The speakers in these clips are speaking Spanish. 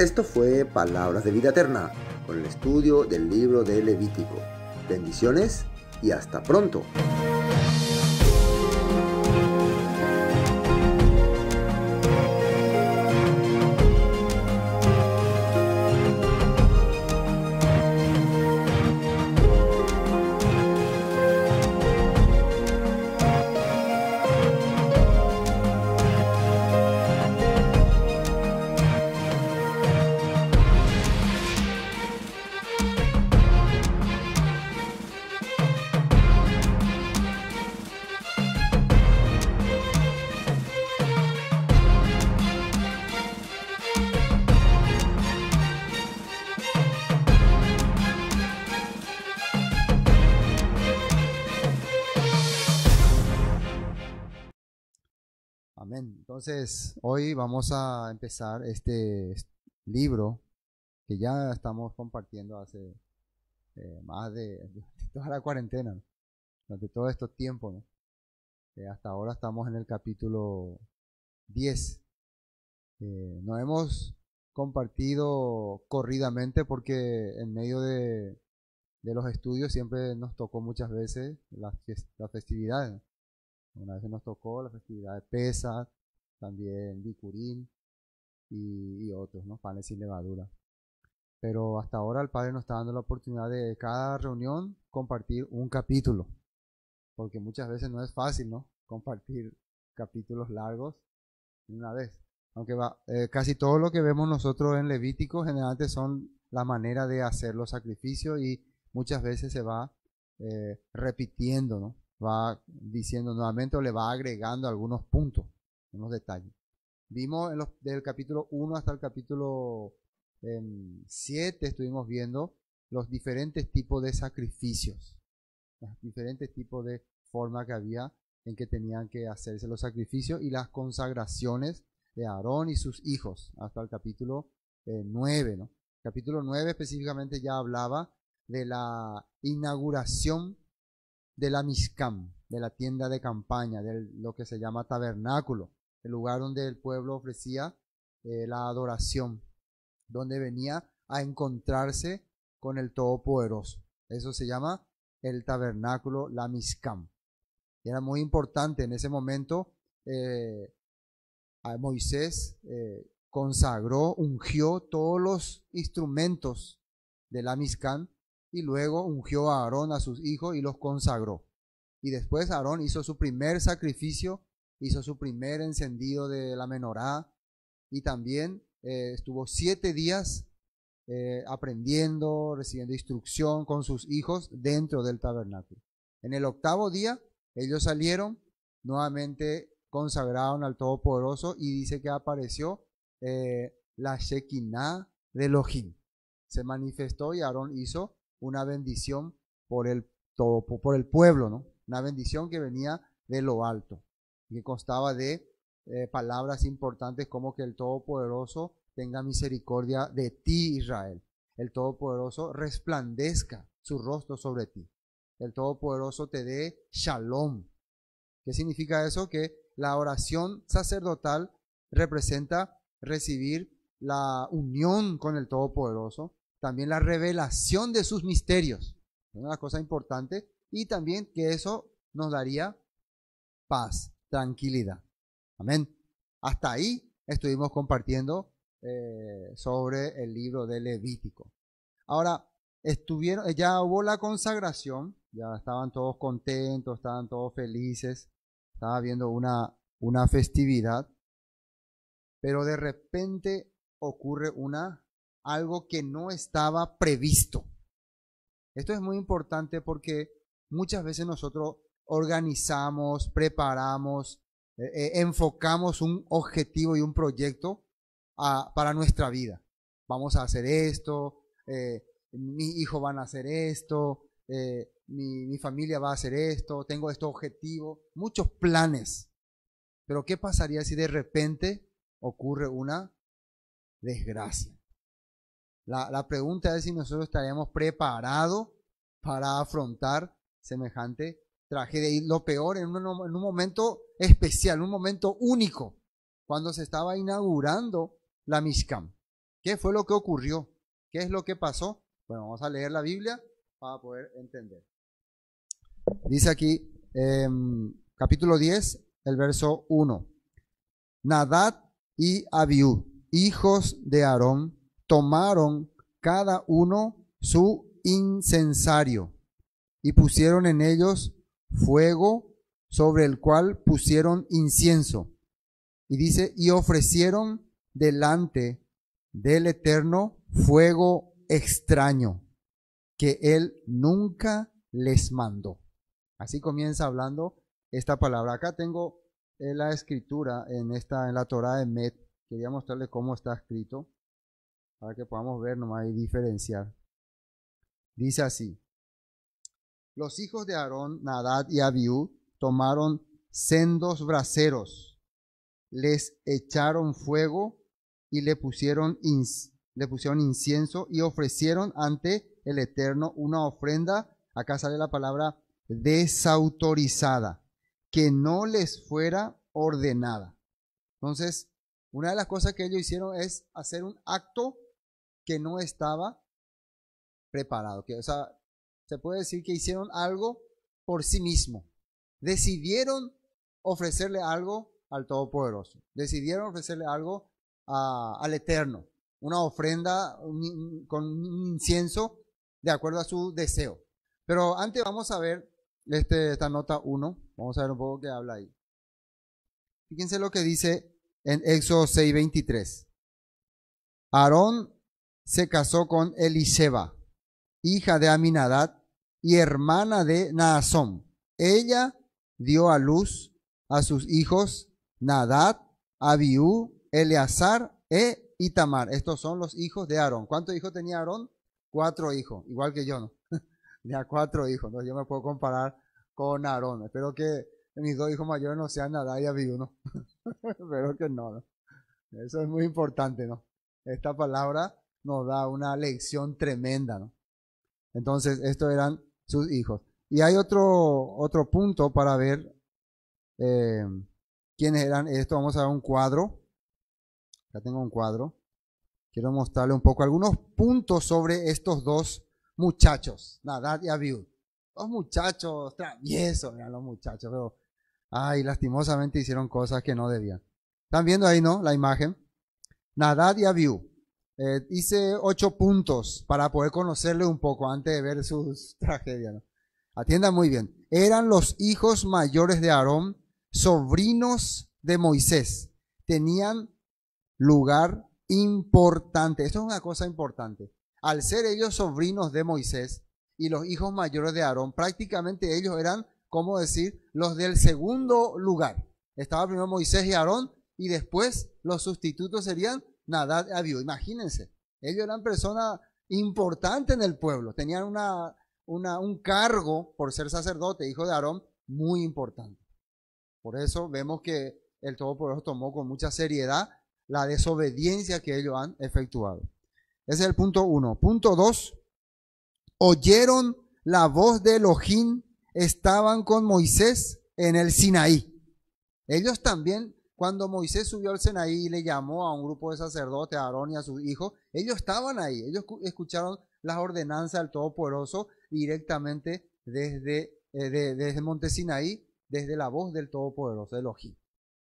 Esto fue Palabras de Vida Eterna, con el estudio del libro de Levítico. Bendiciones y hasta pronto. Entonces, hoy vamos a empezar este libro que ya estamos compartiendo hace eh, más de, toda la cuarentena, durante todo este tiempo. Eh, hasta ahora estamos en el capítulo 10. Eh, no hemos compartido corridamente porque en medio de, los estudios siempre nos tocó muchas veces las, las festividades. Una vez nos tocó la festividad de Pesas, también bicurín y, otros, ¿no? Panes sin levadura. Pero hasta ahora el Padre nos está dando la oportunidad de cada reunión compartir un capítulo, porque muchas veces no es fácil, ¿no? Compartir capítulos largos de una vez. Aunque va, eh, casi todo lo que vemos nosotros en Levítico generalmente son la manera de hacer los sacrificios y muchas veces se va eh, repitiendo, ¿no? Va diciendo nuevamente o le va agregando algunos puntos unos detalles. Vimos en los, del capítulo 1 hasta el capítulo 7, em, estuvimos viendo los diferentes tipos de sacrificios, los diferentes tipos de forma que había en que tenían que hacerse los sacrificios y las consagraciones de Aarón y sus hijos, hasta el capítulo eh, 9. Capítulo 9 específicamente ya hablaba de la inauguración de la miscam de la tienda de campaña, de lo que se llama tabernáculo el lugar donde el pueblo ofrecía eh, la adoración, donde venía a encontrarse con el Todopoderoso. Eso se llama el tabernáculo, la era muy importante en ese momento, eh, Moisés eh, consagró, ungió todos los instrumentos de la y luego ungió a Aarón, a sus hijos, y los consagró. Y después Aarón hizo su primer sacrificio hizo su primer encendido de la menorá y también eh, estuvo siete días eh, aprendiendo, recibiendo instrucción con sus hijos dentro del tabernáculo. En el octavo día ellos salieron, nuevamente consagraron al Todopoderoso y dice que apareció eh, la Shekinah de Lohim. Se manifestó y Aarón hizo una bendición por el, por el pueblo, ¿no? Una bendición que venía de lo alto que constaba de eh, palabras importantes como que el Todopoderoso tenga misericordia de ti, Israel. El Todopoderoso resplandezca su rostro sobre ti. El Todopoderoso te dé shalom. ¿Qué significa eso? Que la oración sacerdotal representa recibir la unión con el Todopoderoso, también la revelación de sus misterios, una cosa importante, y también que eso nos daría paz tranquilidad. Amén. Hasta ahí estuvimos compartiendo eh, sobre el libro de Levítico. Ahora, estuvieron, eh, ya hubo la consagración, ya estaban todos contentos, estaban todos felices, estaba habiendo una, una festividad, pero de repente ocurre una algo que no estaba previsto. Esto es muy importante porque muchas veces nosotros organizamos, preparamos, eh, eh, enfocamos un objetivo y un proyecto para nuestra vida. Vamos a hacer esto, mis eh, mi hijo van a hacer esto, mi, familia va a hacer esto, tengo este objetivo, muchos planes. Pero ¿qué pasaría si de repente ocurre una desgracia? La, la pregunta es si nosotros estaríamos preparados para afrontar semejante Traje de lo peor en un, momento especial, un momento único, cuando se estaba inaugurando la Mishkan. ¿Qué fue lo que ocurrió? ¿Qué es lo que pasó? Bueno, vamos a leer la Biblia para poder entender. Dice aquí, em, capítulo 10, el verso 1. Nadad y Abiú, hijos de Aarón, tomaron cada uno su incensario y pusieron en ellos fuego sobre el cual pusieron incienso. Y dice, y ofrecieron delante del Eterno fuego extraño que Él nunca les mandó. Así comienza hablando esta palabra. Acá tengo eh, la escritura en, esta, en la Torah de Met. Quería mostrarle cómo está escrito para que podamos ver nomás y diferenciar. Dice así, los hijos de Aarón, Nadad y Abiú, tomaron sendos braseros, les echaron fuego y le pusieron, le pusieron incienso y ofrecieron ante el Eterno una ofrenda, acá sale la palabra desautorizada, que no les fuera ordenada. Entonces, una de las cosas que ellos hicieron es hacer un acto que no estaba preparado, que, o sea, se puede decir que hicieron algo por sí mismo. Decidieron ofrecerle algo al Todopoderoso. Decidieron ofrecerle algo al Eterno. Una ofrenda con un incienso de acuerdo a su deseo. Pero antes vamos a ver este, esta nota 1. Vamos a ver un poco qué habla ahí. Fíjense lo que dice en Éxodo 6:23. Aarón se casó con Eliseba, hija de Aminadad, y hermana de Naasón. Ella dio a luz a sus hijos Nadad, Abiú, Eleazar e Itamar. Estos son los hijos de Aarón. ¿Cuántos hijos tenía Aarón? Cuatro hijos, igual que yo, ¿no? a cuatro hijos, ¿no? Yo me puedo comparar con Aarón. Espero que mis dos hijos mayores no sean Nadad y Abiú, ¿no? Espero que no, ¿no? Eso es muy importante, ¿no? Esta palabra nos da una lección tremenda, ¿no? Entonces, estos eran sus hijos. Y hay otro, otro punto para ver eh, quiénes eran esto. Vamos a ver un cuadro. ya tengo un cuadro. Quiero mostrarle un poco algunos puntos sobre estos dos muchachos, Nadad y Abiud. Dos muchachos traviesos, eran los muchachos, pero ay, lastimosamente hicieron cosas que no debían. Están viendo ahí, ¿no? La imagen. Nadad y eh, hice ocho puntos para poder conocerle un poco antes de ver sus tragedias. Atienda muy bien. Eran los hijos mayores de Aarón, sobrinos de Moisés. Tenían lugar importante. Esto es una cosa importante. Al ser ellos sobrinos de Moisés y los hijos mayores de Aarón, prácticamente ellos eran, como decir, los del segundo lugar. Estaba primero Moisés y Aarón y después los sustitutos serían Nadab había, Imagínense, ellos eran personas importantes en el pueblo, tenían una, un cargo por ser sacerdote, hijo de Aarón, muy importante. Por eso vemos que el Todopoderoso tomó con mucha seriedad la desobediencia que ellos han efectuado. Ese es el punto uno. Punto dos, oyeron la voz de Elohim, estaban con Moisés en el Sinaí. Ellos también cuando Moisés subió al Sinaí y le llamó a un grupo de sacerdotes, a Aarón y a su hijo, ellos estaban ahí, ellos escucharon las ordenanzas del Todopoderoso directamente desde, eh, desde Monte desde la voz del Todopoderoso, del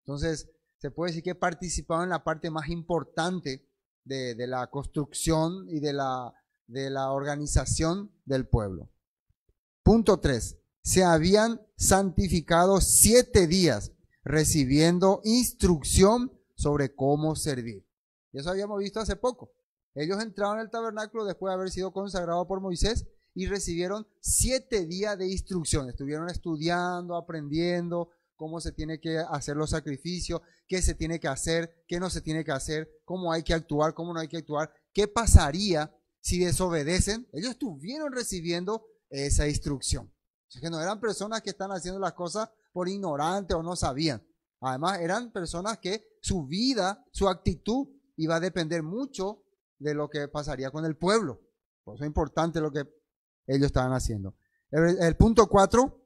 Entonces, se puede decir que participaban en la parte más importante de, la construcción y de la, de la organización del pueblo. Punto 3. Se habían santificado siete días recibiendo instrucción sobre cómo servir. eso habíamos visto hace poco. Ellos entraron en el tabernáculo después de haber sido consagrado por Moisés y recibieron siete días de instrucción. Estuvieron estudiando, aprendiendo cómo se tiene que hacer los sacrificios, qué se tiene que hacer, qué no se tiene que hacer, cómo hay que actuar, cómo no hay que actuar, qué pasaría si desobedecen. Ellos estuvieron recibiendo esa instrucción. O sea que no eran personas que están haciendo las cosas por ignorante o no sabían. Además, eran personas que su vida, su actitud iba a depender mucho de lo que pasaría con el pueblo. Por eso es importante lo que ellos estaban haciendo. El, punto 4,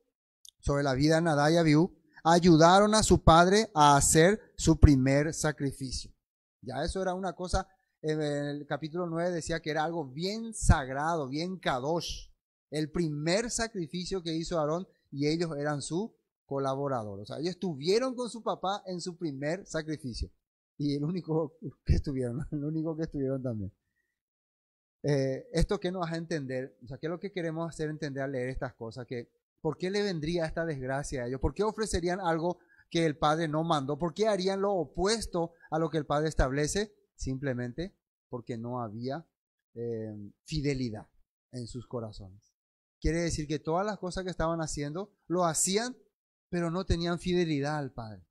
sobre la vida de Nadá y Abiú, ayudaron a su padre a hacer su primer sacrificio. Ya eso era una cosa, en el capítulo 9 decía que era algo bien sagrado, bien kadosh. El primer sacrificio que hizo Aarón y ellos eran su colaborador. O sea, ellos estuvieron con su papá en su primer sacrificio. Y el único que estuvieron, el único que estuvieron también. Eh, esto que nos hace entender, o sea, ¿qué es lo que queremos hacer entender al leer estas cosas? Que, ¿Por qué le vendría esta desgracia a ellos? ¿Por qué ofrecerían algo que el Padre no mandó? ¿Por qué harían lo opuesto a lo que el Padre establece? Simplemente porque no había eh, fidelidad en sus corazones. Quiere decir que todas las cosas que estaban haciendo lo hacían pero no tenían fidelidad al Padre.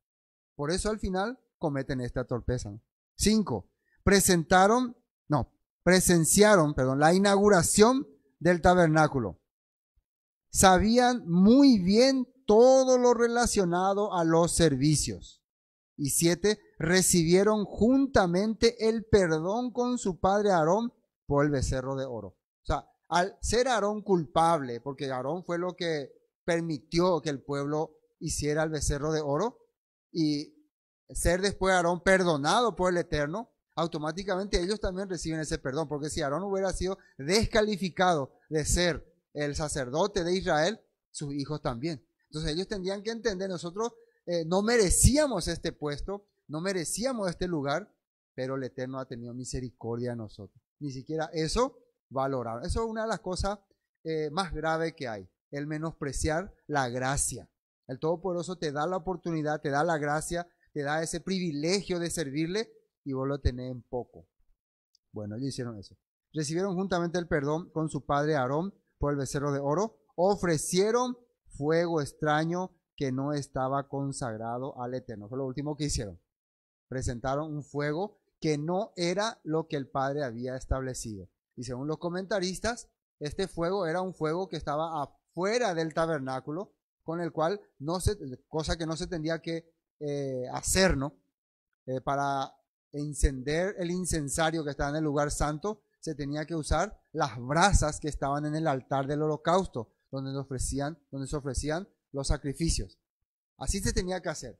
Por eso al final cometen esta torpeza. Cinco, presentaron, no, presenciaron, perdón, la inauguración del tabernáculo. Sabían muy bien todo lo relacionado a los servicios. Y siete, recibieron juntamente el perdón con su padre Aarón por el becerro de oro. O sea, al ser Aarón culpable, porque Aarón fue lo que permitió que el pueblo hiciera el becerro de oro y ser después Aarón perdonado por el Eterno, automáticamente ellos también reciben ese perdón, porque si Aarón hubiera sido descalificado de ser el sacerdote de Israel, sus hijos también. Entonces ellos tendrían que entender, nosotros eh, no merecíamos este puesto, no merecíamos este lugar, pero el Eterno ha tenido misericordia de nosotros. Ni siquiera eso valoraron. Eso es una de las cosas eh, más graves que hay, el menospreciar la gracia. El Todopoderoso te da la oportunidad, te da la gracia, te da ese privilegio de servirle y vos lo tenés en poco. Bueno, ellos hicieron eso. Recibieron juntamente el perdón con su padre Aarón por el becerro de oro. Ofrecieron fuego extraño que no estaba consagrado al Eterno. Fue lo último que hicieron. Presentaron un fuego que no era lo que el Padre había establecido. Y según los comentaristas, este fuego era un fuego que estaba afuera del tabernáculo, con el cual no se, cosa que no se tendría que eh, hacer, ¿no? Eh, para encender el incensario que estaba en el lugar santo, se tenía que usar las brasas que estaban en el altar del holocausto, donde, ofrecían, donde se ofrecían los sacrificios. Así se tenía que hacer.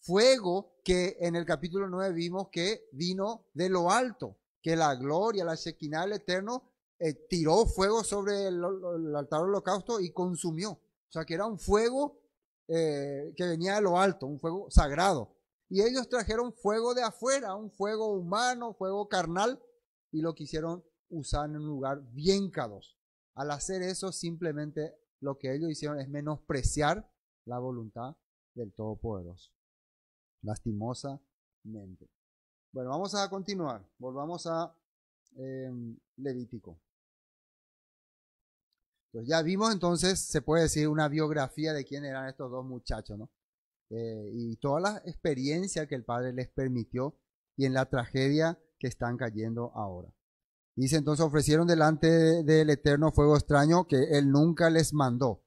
Fuego que en el capítulo 9 vimos que vino de lo alto, que la gloria, la Shekinah del Eterno eh, tiró fuego sobre el altar del holocausto y consumió. O sea, que era un fuego eh, que venía de lo alto, un fuego sagrado. Y ellos trajeron fuego de afuera, un fuego humano, fuego carnal, y lo quisieron usar en un lugar bien cados. Al hacer eso, simplemente lo que ellos hicieron es menospreciar la voluntad del Todopoderoso. Lastimosamente. Bueno, vamos a continuar. Volvamos a em, Levítico ya vimos entonces, se puede decir, una biografía de quién eran estos dos muchachos, ¿no? Eh, y toda la experiencia que el Padre les permitió y en la tragedia que están cayendo ahora. Dice entonces, ofrecieron delante del eterno fuego extraño que él nunca les mandó.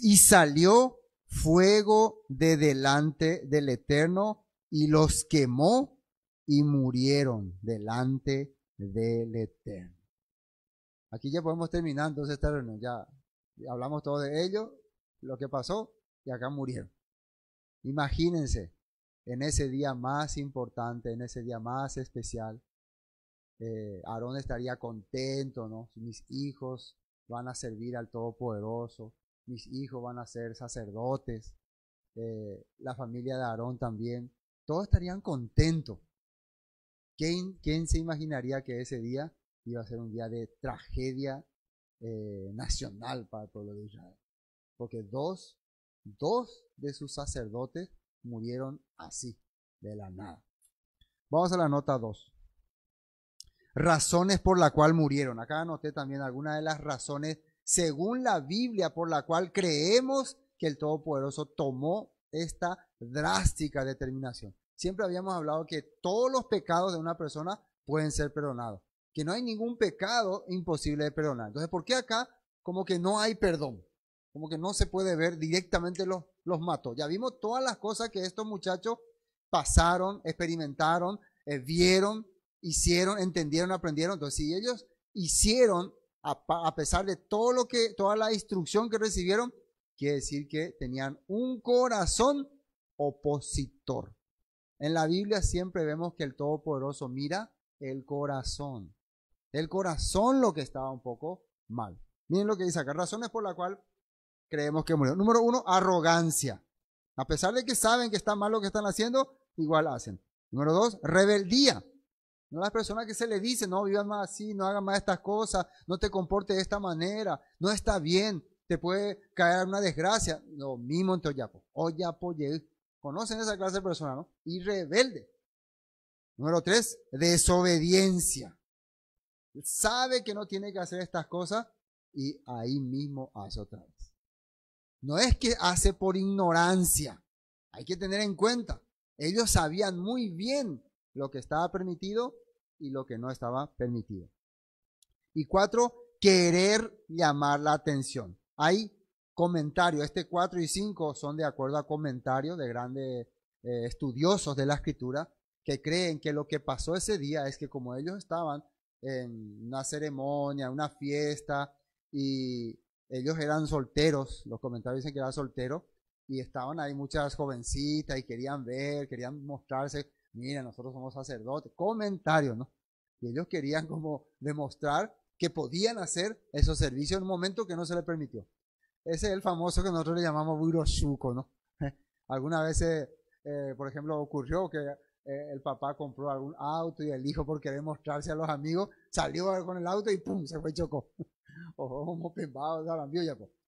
Y salió fuego de delante del eterno y los quemó y murieron delante del eterno. Aquí ya podemos terminar entonces esta reunión. Ya hablamos todo de ello, lo que pasó, y acá murieron. Imagínense, en ese día más importante, en ese día más especial, eh, Aarón estaría contento, ¿no? Mis hijos van a servir al Todopoderoso, mis hijos van a ser sacerdotes, eh, la familia de Aarón también, todos estarían contentos. ¿Quién, ¿Quién se imaginaría que ese día iba a ser un día de tragedia eh, nacional para el pueblo de Israel. Porque dos, dos de sus sacerdotes murieron así, de la nada. Vamos a la nota 2. Razones por la cual murieron. Acá anoté también algunas de las razones, según la Biblia, por la cual creemos que el Todopoderoso tomó esta drástica determinación. Siempre habíamos hablado que todos los pecados de una persona pueden ser perdonados que no hay ningún pecado imposible de perdonar. Entonces, ¿por qué acá como que no hay perdón? Como que no se puede ver directamente los, los matos. Ya vimos todas las cosas que estos muchachos pasaron, experimentaron, eh, vieron, hicieron, entendieron, aprendieron. Entonces, si ellos hicieron, a, a, pesar de todo lo que, toda la instrucción que recibieron, quiere decir que tenían un corazón opositor. En la Biblia siempre vemos que el Todopoderoso mira el corazón. El corazón lo que estaba un poco mal. Miren lo que dice acá, razones por la cual creemos que murió. Número uno, arrogancia. A pesar de que saben que está mal lo que están haciendo, igual hacen. Número dos, rebeldía. No las personas que se le dice, no vivas más así, no hagas más estas cosas, no te comportes de esta manera, no está bien, te puede caer una desgracia. Lo mismo en Toyapo. Oyapo, Conocen esa clase de personas, ¿no? Y rebelde. Número tres, desobediencia sabe que no tiene que hacer estas cosas y ahí mismo hace otra vez. No es que hace por ignorancia. Hay que tener en cuenta. Ellos sabían muy bien lo que estaba permitido y lo que no estaba permitido. Y cuatro, querer llamar la atención. Hay comentarios, este cuatro y cinco son de acuerdo a comentarios de grandes eh, estudiosos de la escritura que creen que lo que pasó ese día es que como ellos estaban en una ceremonia, una fiesta, y ellos eran solteros, los comentarios dicen que era soltero y estaban ahí muchas jovencitas y querían ver, querían mostrarse, mira, nosotros somos sacerdotes, comentarios, ¿no? Y ellos querían como demostrar que podían hacer esos servicios en un momento que no se les permitió. Ese es el famoso que nosotros le llamamos buroshuko, ¿no? Alguna vez, eh, por ejemplo, ocurrió que eh, el papá compró algún auto y el hijo por querer mostrarse a los amigos salió con el auto y pum, se fue y chocó. o pues.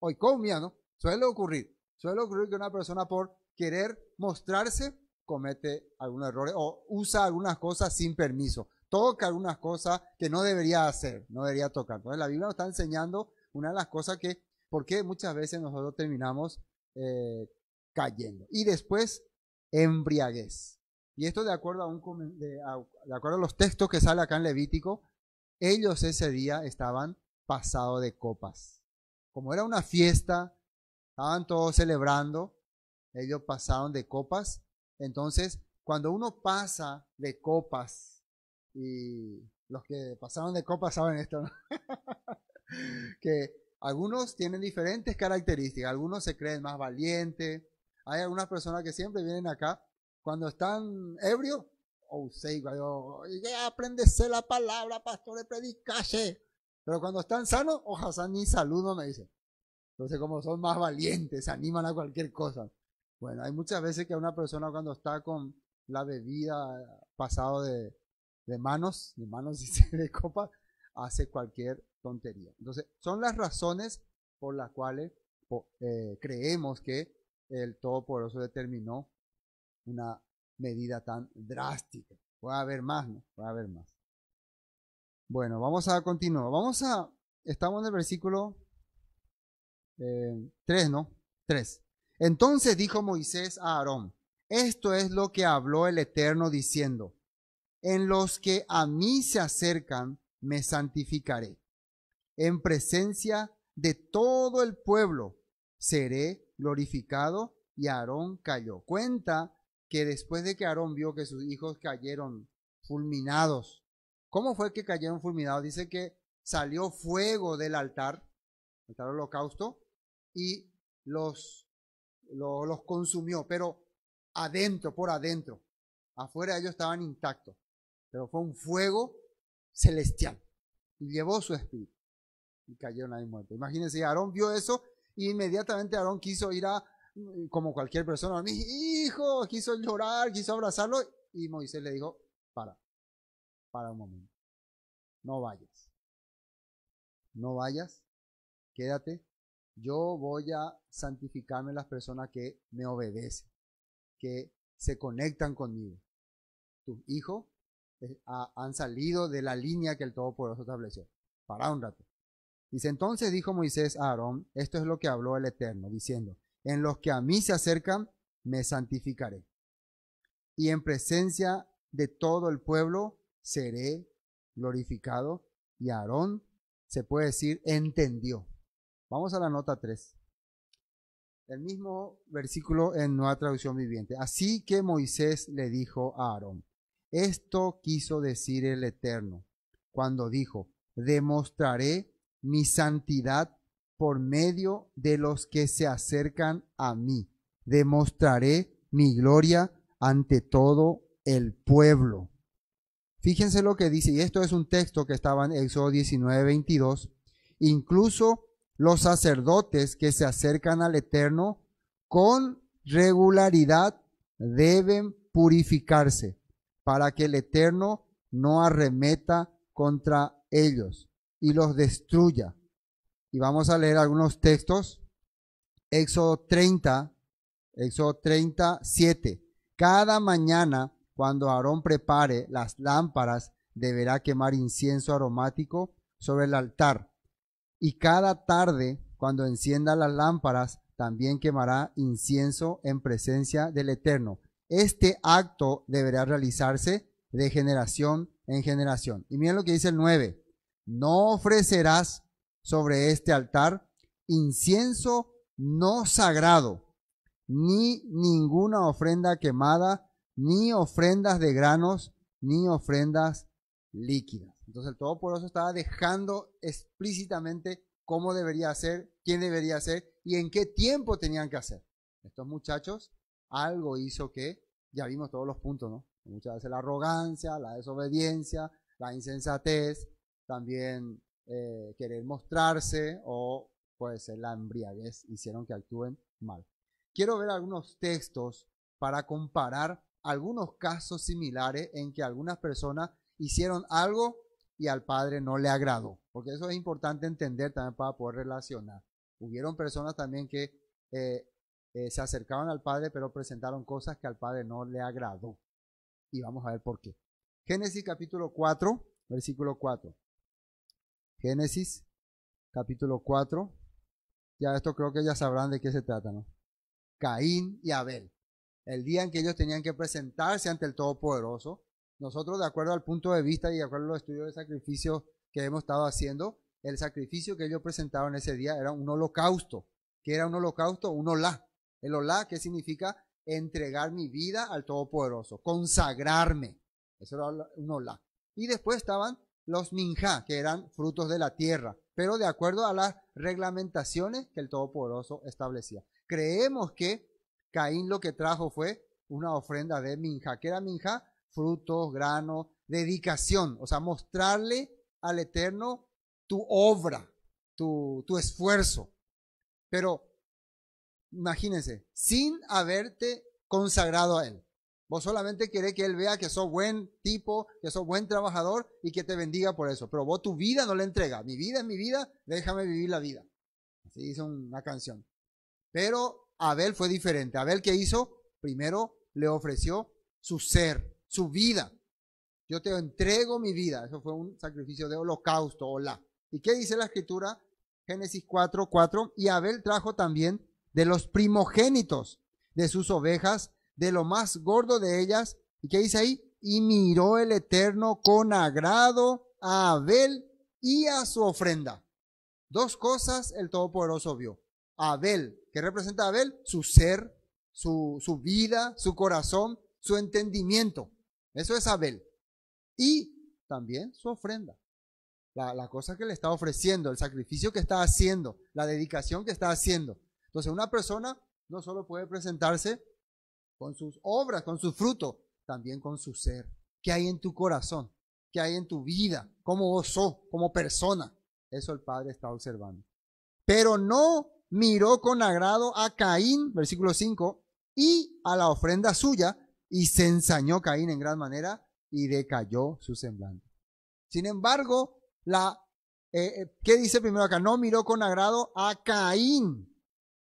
Hoy comía, ¿no? Suele ocurrir. Suele ocurrir que una persona por querer mostrarse comete algunos errores o usa algunas cosas sin permiso, toca algunas cosas que no debería hacer, no debería tocar. Entonces la Biblia nos está enseñando una de las cosas que, porque muchas veces nosotros terminamos eh, cayendo. Y después, embriaguez. Y esto de acuerdo a, un, de, acuerdo a los textos que sale acá en Levítico, ellos ese día estaban pasados de copas. Como era una fiesta, estaban todos celebrando, ellos pasaron de copas. Entonces, cuando uno pasa de copas, y los que pasaron de copas saben esto, que algunos tienen diferentes características, algunos se creen más valientes, hay algunas personas que siempre vienen acá cuando están ebrios, oh, sí, cuando, aprendese la palabra, pastor, predicase. Pero cuando están sanos, o oh, ni saludo me dice. Entonces, como son más valientes, se animan a cualquier cosa. Bueno, hay muchas veces que una persona cuando está con la bebida pasado de, de manos, de manos y de copa, hace cualquier tontería. Entonces, son las razones por las cuales eh, creemos que el Todopoderoso determinó una medida tan drástica. puede haber más, ¿no? Puede haber más. Bueno, vamos a continuar. Vamos a. Estamos en el versículo 3, eh, ¿no? 3. Entonces dijo Moisés a Aarón: Esto es lo que habló el Eterno diciendo: En los que a mí se acercan, me santificaré. En presencia de todo el pueblo seré glorificado. Y Aarón cayó. Cuenta que después de que Aarón vio que sus hijos cayeron fulminados, ¿cómo fue que cayeron fulminados? Dice que salió fuego del altar, altar holocausto, y los, los, consumió, pero adentro, por adentro. Afuera ellos estaban intactos, pero fue un fuego celestial y llevó su espíritu y cayeron ahí muertos. Imagínense, Aarón vio eso y inmediatamente Aarón quiso ir a como cualquier persona, mi hijo quiso llorar, quiso abrazarlo, y Moisés le dijo, para, para un momento, no vayas, no vayas, quédate, yo voy a santificarme las personas que me obedecen, que se conectan conmigo. Tus hijos eh, han salido de la línea que el Todopoderoso estableció. Para un rato. Dice, entonces dijo Moisés a Aarón, esto es lo que habló el Eterno, diciendo, en los que a mí se acercan, me santificaré. Y en presencia de todo el pueblo seré glorificado. Y Aarón, se puede decir, entendió. Vamos a la nota 3. El mismo versículo en Nueva Traducción Viviente. Así que Moisés le dijo a Aarón, esto quiso decir el Eterno, cuando dijo, demostraré mi santidad por medio de los que se acercan a mí. Demostraré mi gloria ante todo el pueblo. Fíjense lo que dice, y esto es un texto que estaba en Éxodo 19, 22. Incluso los sacerdotes que se acercan al Eterno con regularidad deben purificarse para que el Eterno no arremeta contra ellos y los destruya y vamos a leer algunos textos. Éxodo 30, Éxodo 37. Cada mañana, cuando Aarón prepare las lámparas, deberá quemar incienso aromático sobre el altar. Y cada tarde, cuando encienda las lámparas, también quemará incienso en presencia del Eterno. Este acto deberá realizarse de generación en generación. Y miren lo que dice el 9. No ofrecerás sobre este altar incienso no sagrado, ni ninguna ofrenda quemada, ni ofrendas de granos, ni ofrendas líquidas. Entonces el Todopoderoso estaba dejando explícitamente cómo debería ser, quién debería ser y en qué tiempo tenían que hacer. Estos muchachos algo hizo que, ya vimos todos los puntos, ¿no? Muchas veces la arrogancia, la desobediencia, la insensatez, también eh, querer mostrarse o puede ser la embriaguez, hicieron que actúen mal. Quiero ver algunos textos para comparar algunos casos similares en que algunas personas hicieron algo y al padre no le agradó, porque eso es importante entender también para poder relacionar. Hubieron personas también que eh, eh, se acercaban al padre, pero presentaron cosas que al padre no le agradó. Y vamos a ver por qué. Génesis capítulo 4, versículo 4. Génesis, capítulo 4. Ya esto creo que ya sabrán de qué se trata, ¿no? Caín y Abel. El día en que ellos tenían que presentarse ante el Todopoderoso. Nosotros, de acuerdo al punto de vista y de acuerdo a los estudios de sacrificio que hemos estado haciendo, el sacrificio que ellos presentaron ese día era un holocausto. ¿Qué era un holocausto? Un olá. El olá, ¿qué significa entregar mi vida al Todopoderoso, consagrarme. Eso era un olá. Y después estaban los minja que eran frutos de la tierra, pero de acuerdo a las reglamentaciones que el Todopoderoso establecía. Creemos que Caín lo que trajo fue una ofrenda de minja. que era minja? Frutos, granos, dedicación, o sea, mostrarle al Eterno tu obra, tu, tu esfuerzo. Pero imagínense, sin haberte consagrado a Él. O solamente quiere que él vea que sos buen tipo, que sos buen trabajador y que te bendiga por eso. Pero vos tu vida no le entrega Mi vida es mi vida, déjame vivir la vida. Así dice una canción. Pero Abel fue diferente. Abel, ¿qué hizo? Primero le ofreció su ser, su vida. Yo te entrego mi vida. Eso fue un sacrificio de holocausto, hola. ¿Y qué dice la escritura? Génesis 4, 4. Y Abel trajo también de los primogénitos de sus ovejas de lo más gordo de ellas. ¿Y qué dice ahí? Y miró el Eterno con agrado a Abel y a su ofrenda. Dos cosas el Todopoderoso vio. Abel, que representa Abel, su ser, su, vida, su corazón, su entendimiento. Eso es Abel. Y también su ofrenda. La, la, cosa que le está ofreciendo, el sacrificio que está haciendo, la dedicación que está haciendo. Entonces, una persona no solo puede presentarse con sus obras, con su fruto, también con su ser. ¿Qué hay en tu corazón? ¿Qué hay en tu vida? ¿Cómo vos como persona? Eso el Padre está observando. Pero no miró con agrado a Caín, versículo 5, y a la ofrenda suya, y se ensañó Caín en gran manera y decayó su semblante. Sin embargo, la, eh, eh, ¿qué dice primero acá? No miró con agrado a Caín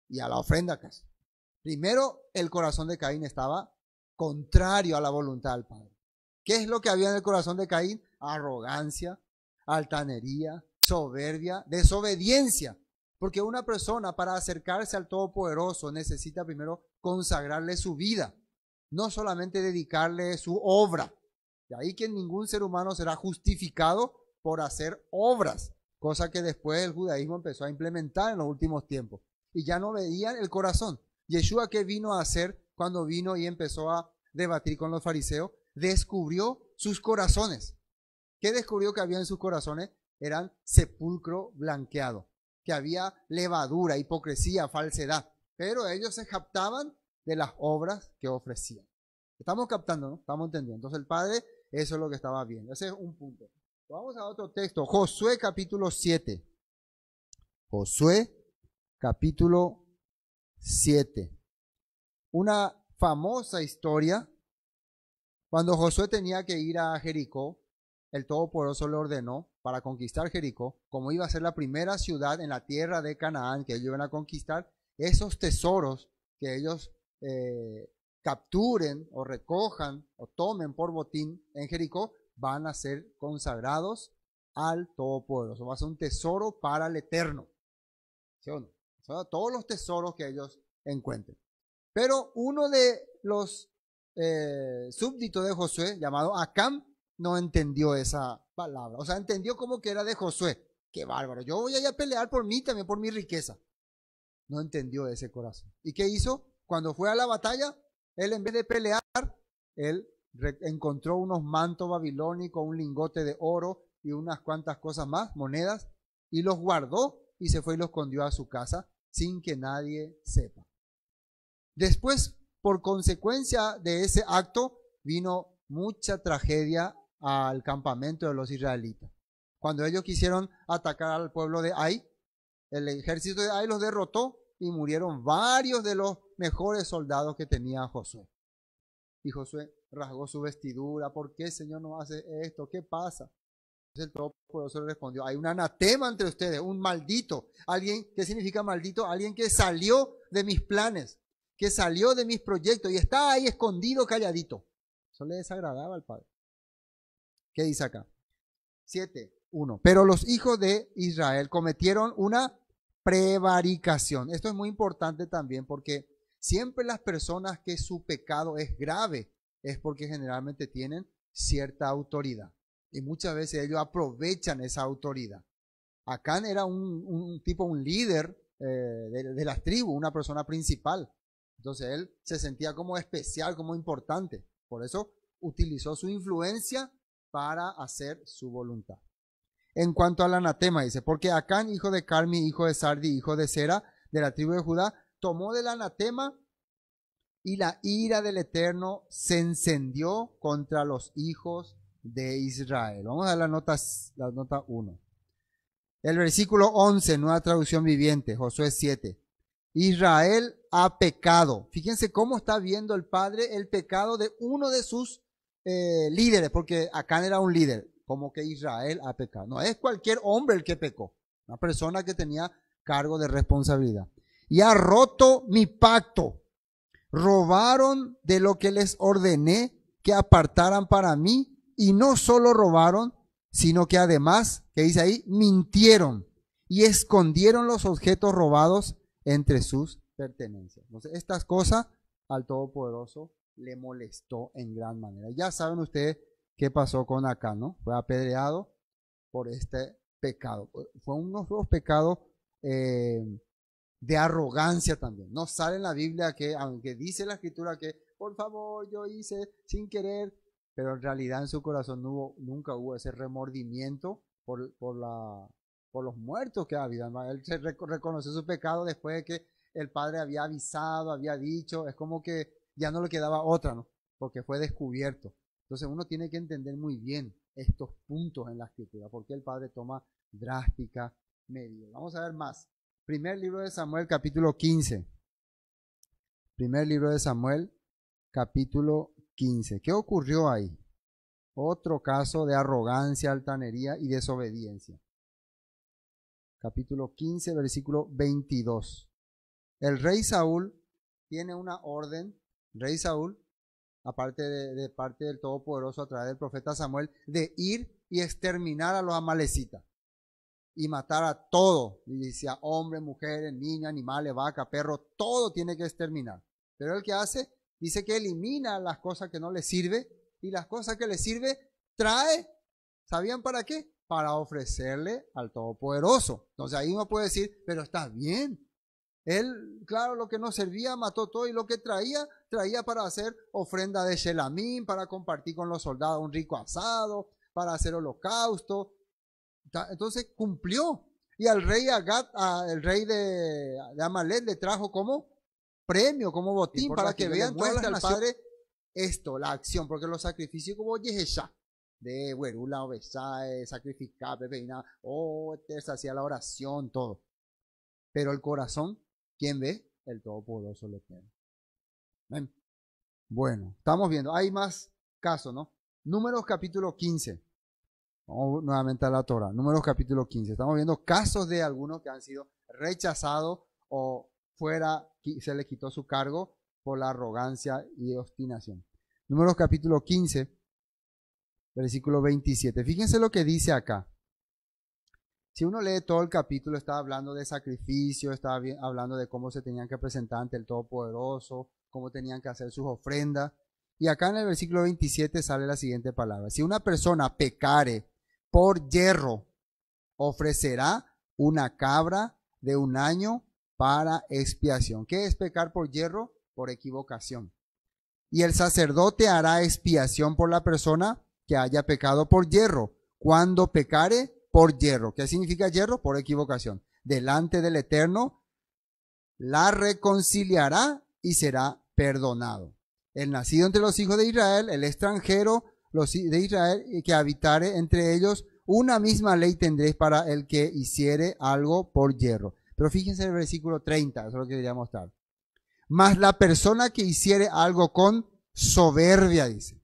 y a la ofrenda casi. Pues. Primero, el corazón de Caín estaba contrario a la voluntad del Padre. ¿Qué es lo que había en el corazón de Caín? Arrogancia, altanería, soberbia, desobediencia. Porque una persona para acercarse al Todopoderoso necesita primero consagrarle su vida, no solamente dedicarle su obra. De ahí que ningún ser humano será justificado por hacer obras, cosa que después el judaísmo empezó a implementar en los últimos tiempos. Y ya no veían el corazón, Yeshua, ¿qué vino a hacer cuando vino y empezó a debatir con los fariseos? Descubrió sus corazones. ¿Qué descubrió que había en sus corazones? Eran sepulcro blanqueado, que había levadura, hipocresía, falsedad. Pero ellos se captaban de las obras que ofrecían. Estamos captando, ¿no? Estamos entendiendo. Entonces el Padre, eso es lo que estaba viendo. Ese es un punto. Vamos a otro texto. Josué capítulo 7. Josué capítulo 7. Una famosa historia, cuando Josué tenía que ir a Jericó, el Todopoderoso le ordenó para conquistar Jericó, como iba a ser la primera ciudad en la tierra de Canaán que ellos iban a conquistar, esos tesoros que ellos eh, capturen o recojan o tomen por botín en Jericó van a ser consagrados al Todopoderoso. Va a ser un tesoro para el Eterno. ¿Sí o no? todos los tesoros que ellos encuentren. Pero uno de los eh, súbditos de Josué, llamado Acam, no entendió esa palabra. O sea, entendió como que era de Josué. Qué bárbaro, yo voy allá a pelear por mí también, por mi riqueza. No entendió ese corazón. ¿Y qué hizo? Cuando fue a la batalla, él en vez de pelear, él encontró unos mantos babilónicos, un lingote de oro y unas cuantas cosas más, monedas, y los guardó y se fue y los escondió a su casa sin que nadie sepa. Después, por consecuencia de ese acto, vino mucha tragedia al campamento de los israelitas. Cuando ellos quisieron atacar al pueblo de Ai, el ejército de Ai los derrotó y murieron varios de los mejores soldados que tenía Josué. Y Josué rasgó su vestidura, ¿por qué Señor no hace esto? ¿Qué pasa? el Todopoderoso respondió, hay un anatema entre ustedes, un maldito. Alguien, ¿qué significa maldito? Alguien que salió de mis planes, que salió de mis proyectos y está ahí escondido, calladito. Eso le desagradaba al Padre. ¿Qué dice acá? Siete, uno. Pero los hijos de Israel cometieron una prevaricación. Esto es muy importante también porque siempre las personas que su pecado es grave es porque generalmente tienen cierta autoridad. Y muchas veces ellos aprovechan esa autoridad. Acán era un, tipo, un líder eh, de, las tribus, una persona principal. Entonces él se sentía como especial, como importante. Por eso utilizó su influencia para hacer su voluntad. En cuanto al anatema, dice, porque Acán, hijo de Carmi, hijo de Sardi, hijo de Sera, de la tribu de Judá, tomó del anatema y la ira del Eterno se encendió contra los hijos de Israel. Vamos a las notas, la nota 1. El versículo 11, nueva traducción viviente, Josué 7. Israel ha pecado. Fíjense cómo está viendo el padre el pecado de uno de sus eh, líderes, porque Acán era un líder, como que Israel ha pecado. No es cualquier hombre el que pecó, una persona que tenía cargo de responsabilidad. Y ha roto mi pacto. Robaron de lo que les ordené que apartaran para mí y no solo robaron, sino que además, que dice ahí, mintieron y escondieron los objetos robados entre sus pertenencias. Entonces, estas cosas al Todopoderoso le molestó en gran manera. Ya saben ustedes qué pasó con acá, ¿no? Fue apedreado por este pecado. Fue uno de los pecados eh, de arrogancia también. No sale en la Biblia que, aunque dice la escritura que, por favor, yo hice sin querer, pero en realidad en su corazón nunca hubo ese remordimiento por, la, por los muertos que había. Él reconoció su pecado después de que el padre había avisado, había dicho, es como que ya no le quedaba otra, ¿no? Porque fue descubierto. Entonces uno tiene que entender muy bien estos puntos en la escritura, porque el padre toma drástica medida. Vamos a ver más. Primer libro de Samuel, capítulo 15. Primer libro de Samuel, capítulo 15. ¿Qué ocurrió ahí? Otro caso de arrogancia, altanería y desobediencia. Capítulo 15, versículo 22. El rey Saúl tiene una orden, rey Saúl, aparte de, parte del Todopoderoso a través del profeta Samuel, de ir y exterminar a los amalecitas y matar a todo. Y decía, hombres, mujeres, niños, animales, vaca, perro, todo tiene que exterminar. Pero el que hace Dice que elimina las cosas que no le sirve y las cosas que le sirve trae. ¿Sabían para qué? Para ofrecerle al Todopoderoso. Entonces ahí uno puede decir, pero está bien. Él, claro, lo que no servía mató todo y lo que traía, traía para hacer ofrenda de Shelamín, para compartir con los soldados un rico asado, para hacer holocausto. Entonces cumplió. Y al rey Agat, rey de, de Amalek le trajo como premio, como botín, para que, vean todas la esto, la acción, porque los sacrificios como Yehesha, de Huerula, Obesae, eh, sacrificar, nada, o te hacía la oración, todo. Pero el corazón, ¿quién ve? El Todopoderoso le tiene. Bueno, estamos viendo. Hay más casos, ¿no? Números capítulo 15. Vamos nuevamente a la Torah. Números capítulo 15. Estamos viendo casos de algunos que han sido rechazados o fuera, se le quitó su cargo por la arrogancia y obstinación. Números capítulo 15, versículo 27. Fíjense lo que dice acá. Si uno lee todo el capítulo, está hablando de sacrificio, está hablando de cómo se tenían que presentar ante el Todopoderoso, cómo tenían que hacer sus ofrendas. Y acá en el versículo 27 sale la siguiente palabra. Si una persona pecare por hierro, ofrecerá una cabra de un año para expiación. ¿Qué es pecar por hierro? Por equivocación. Y el sacerdote hará expiación por la persona que haya pecado por hierro, cuando pecare por hierro. ¿Qué significa hierro? Por equivocación. Delante del Eterno la reconciliará y será perdonado. El nacido entre los hijos de Israel, el extranjero los de Israel, que habitare entre ellos, una misma ley tendréis para el que hiciere algo por hierro. Pero fíjense en el versículo 30, eso es lo que quería mostrar. Más la persona que hiciere algo con soberbia, dice,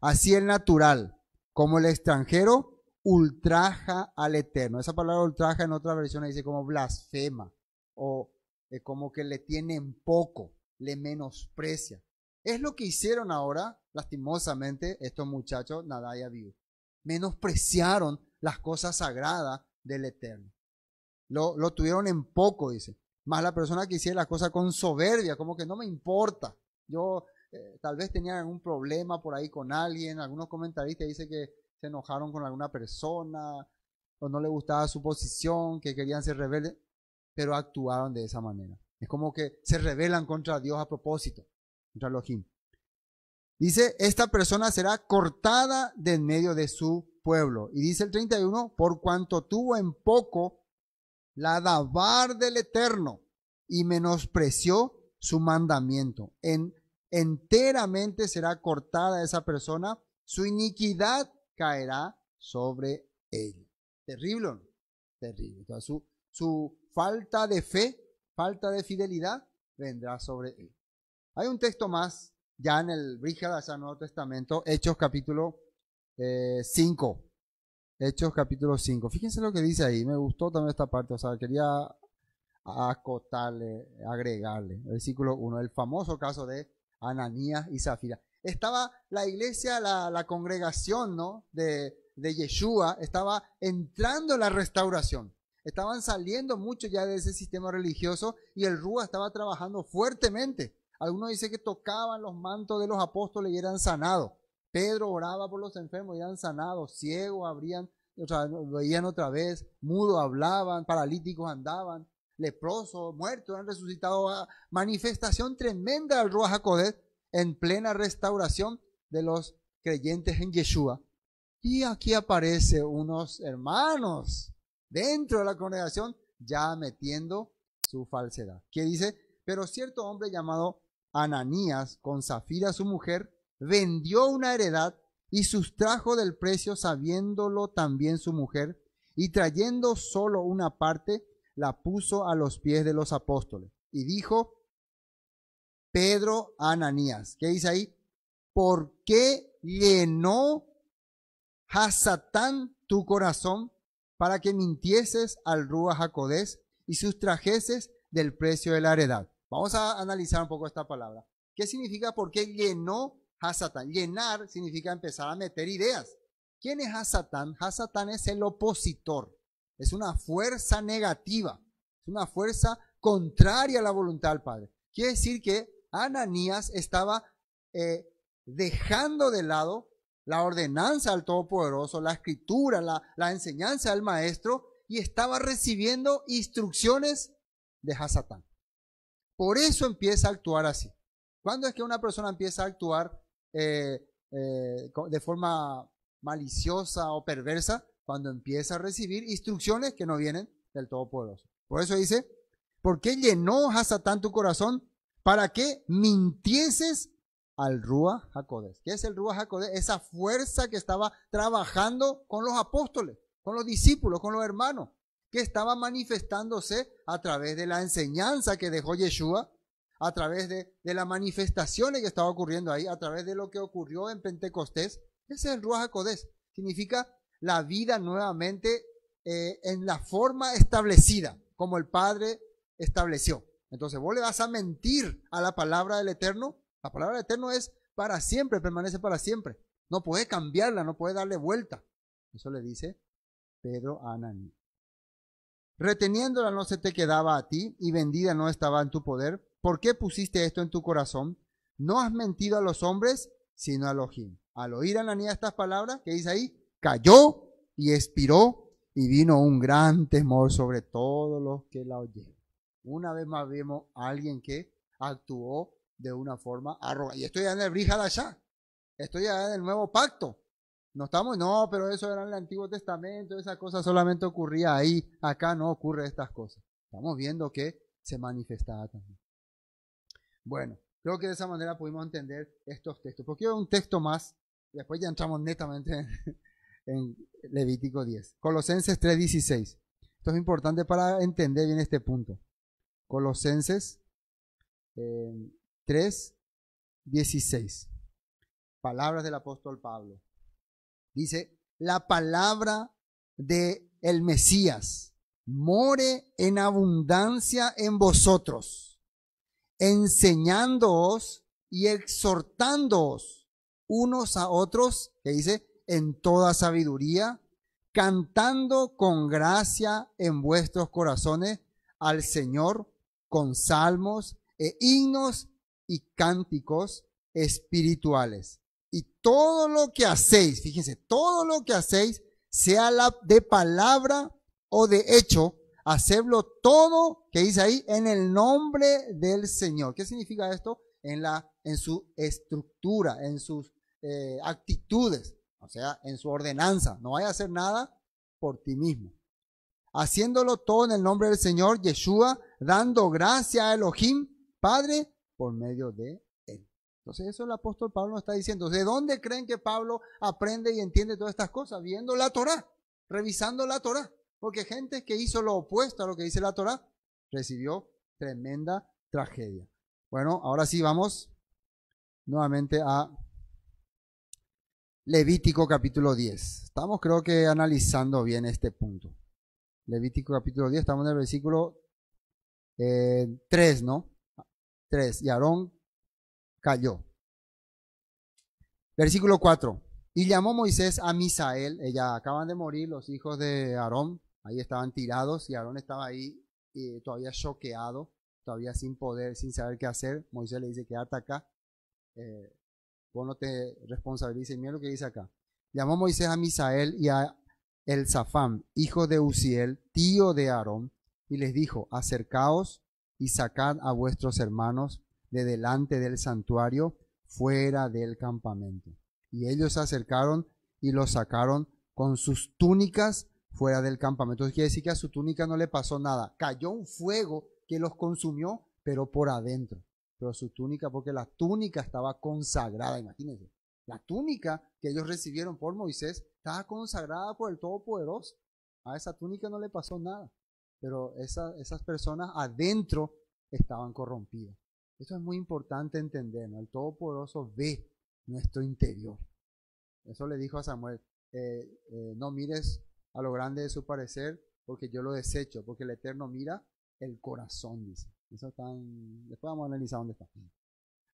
así el natural como el extranjero, ultraja al eterno. Esa palabra ultraja en otra versión dice como blasfema o eh, como que le tienen poco, le menosprecia. Es lo que hicieron ahora, lastimosamente, estos muchachos, Nadaya viv. Menospreciaron las cosas sagradas del Eterno. Lo, tuvieron en poco, dice. Más la persona que hiciera las cosas con soberbia, como que no me importa. Yo eh, tal vez tenía algún problema por ahí con alguien, algunos comentaristas dicen que se enojaron con alguna persona, o no le gustaba su posición, que querían ser rebeldes, pero actuaron de esa manera. Es como que se rebelan contra Dios a propósito, contra Dice, esta persona será cortada de en medio de su pueblo. Y dice el 31, por cuanto tuvo en poco, la dabar del Eterno, y menospreció su mandamiento. En, enteramente será cortada esa persona, su iniquidad caerá sobre él. Terrible, terrible. su, su falta de fe, falta de fidelidad, vendrá sobre él. Hay un texto más, ya en el Brígida, de Nuevo Testamento, Hechos capítulo 5. Eh, Hechos capítulo 5. Fíjense lo que dice ahí. Me gustó también esta parte. O sea, quería acotarle, agregarle. Versículo 1. El famoso caso de Ananías y Zafira. Estaba la iglesia, la, congregación ¿no? de, de Yeshua, estaba entrando en la restauración. Estaban saliendo mucho ya de ese sistema religioso y el Rúa estaba trabajando fuertemente. Algunos dicen que tocaban los mantos de los apóstoles y eran sanados. Pedro oraba por los enfermos, y eran sanado, ciegos abrían, o sea, veían otra vez, mudo hablaban, paralíticos andaban, leprosos, muertos, han resucitado. Ah, manifestación tremenda al Ruach HaKodesh en plena restauración de los creyentes en Yeshua. Y aquí aparece unos hermanos dentro de la congregación ya metiendo su falsedad. ¿Qué dice? Pero cierto hombre llamado Ananías, con Zafira su mujer, vendió una heredad y sustrajo del precio sabiéndolo también su mujer, y trayendo solo una parte, la puso a los pies de los apóstoles. Y dijo, Pedro Ananías, ¿qué dice ahí? ¿Por qué llenó a Satán tu corazón para que mintieses al Rúa Jacodés y sustrajeses del precio de la heredad? Vamos a analizar un poco esta palabra. ¿Qué significa por qué llenó Hasatán. Llenar significa empezar a meter ideas. ¿Quién es Hasatán? Hasatán es el opositor. Es una fuerza negativa. Es una fuerza contraria a la voluntad del Padre. Quiere decir que Ananías estaba eh, dejando de lado la ordenanza del Todopoderoso, la escritura, la, enseñanza del Maestro y estaba recibiendo instrucciones de Hasatán. Por eso empieza a actuar así. ¿Cuándo es que una persona empieza a actuar eh, eh, de forma maliciosa o perversa cuando empieza a recibir instrucciones que no vienen del Todopoderoso. Por eso dice, ¿por qué llenó a Satán tu corazón para que mintieses al Rúa Jacodes? ¿Qué es el Rúa Jacodes? Esa fuerza que estaba trabajando con los apóstoles, con los discípulos, con los hermanos, que estaba manifestándose a través de la enseñanza que dejó Yeshua a través de, de las manifestaciones que estaba ocurriendo ahí, a través de lo que ocurrió en Pentecostés. Ese es el Ruach Significa la vida nuevamente eh, en la forma establecida, como el Padre estableció. Entonces, vos le vas a mentir a la palabra del Eterno. La palabra del Eterno es para siempre, permanece para siempre. No puede cambiarla, no puede darle vuelta. Eso le dice Pedro a Ananí. Reteniéndola no se te quedaba a ti y vendida no estaba en tu poder. ¿Por qué pusiste esto en tu corazón? No has mentido a los hombres, sino a los Elohim. Al oír a niña estas palabras, que dice ahí? Cayó y expiró y vino un gran temor sobre todos los que la oyeron. Una vez más vemos a alguien que actuó de una forma arrogante. Y estoy en el allá. Estoy en el nuevo pacto. No estamos, no, pero eso era en el Antiguo Testamento, esa cosa solamente ocurría ahí, acá no ocurre estas cosas. Estamos viendo que se manifestaba también. Bueno, creo que de esa manera pudimos entender estos textos. Porque un texto más, y después ya entramos netamente en, Levítico 10. Colosenses 3:16. Esto es importante para entender bien este punto. Colosenses eh, 3:16. Palabras del apóstol Pablo. Dice, la palabra de el Mesías more en abundancia en vosotros enseñándoos y exhortándoos unos a otros, que dice, en toda sabiduría, cantando con gracia en vuestros corazones al Señor con salmos e himnos y cánticos espirituales. Y todo lo que hacéis, fíjense, todo lo que hacéis, sea la de palabra o de hecho, Hacerlo todo que dice ahí en el nombre del Señor. ¿Qué significa esto? En, la, en su estructura, en sus eh, actitudes, o sea, en su ordenanza. No vaya a hacer nada por ti mismo. Haciéndolo todo en el nombre del Señor Yeshua, dando gracia a Elohim, Padre, por medio de él. Entonces eso el apóstol Pablo nos está diciendo. ¿De dónde creen que Pablo aprende y entiende todas estas cosas? Viendo la Torá, revisando la Torá. Porque gente que hizo lo opuesto a lo que dice la Torah recibió tremenda tragedia. Bueno, ahora sí vamos nuevamente a Levítico capítulo 10. Estamos creo que analizando bien este punto. Levítico capítulo 10, estamos en el versículo 3, eh, ¿no? 3. Y Aarón cayó. Versículo 4. Y llamó Moisés a Misael, ella acaban de morir los hijos de Aarón, Ahí estaban tirados y Aarón estaba ahí eh, todavía choqueado, todavía sin poder, sin saber qué hacer. Moisés le dice, quédate acá, eh, vos no te responsabilices. Mira lo que dice acá. Llamó Moisés a Misael y a Elzafán, hijo de Uziel, tío de Aarón, y les dijo, acercaos y sacad a vuestros hermanos de delante del santuario, fuera del campamento. Y ellos se acercaron y los sacaron con sus túnicas fuera del campamento. Entonces quiere decir que a su túnica no le pasó nada. Cayó un fuego que los consumió, pero por adentro. Pero su túnica, porque la túnica estaba consagrada, imagínense. La túnica que ellos recibieron por Moisés estaba consagrada por el Todopoderoso. A esa túnica no le pasó nada. Pero esas personas adentro estaban corrompidas. eso es muy importante entender. ¿no? El Todopoderoso ve nuestro interior. Eso le dijo a Samuel, eh, eh, no mires a lo grande de su parecer, porque yo lo desecho, porque el Eterno mira el corazón, dice. Eso está en... Después vamos a analizar dónde está.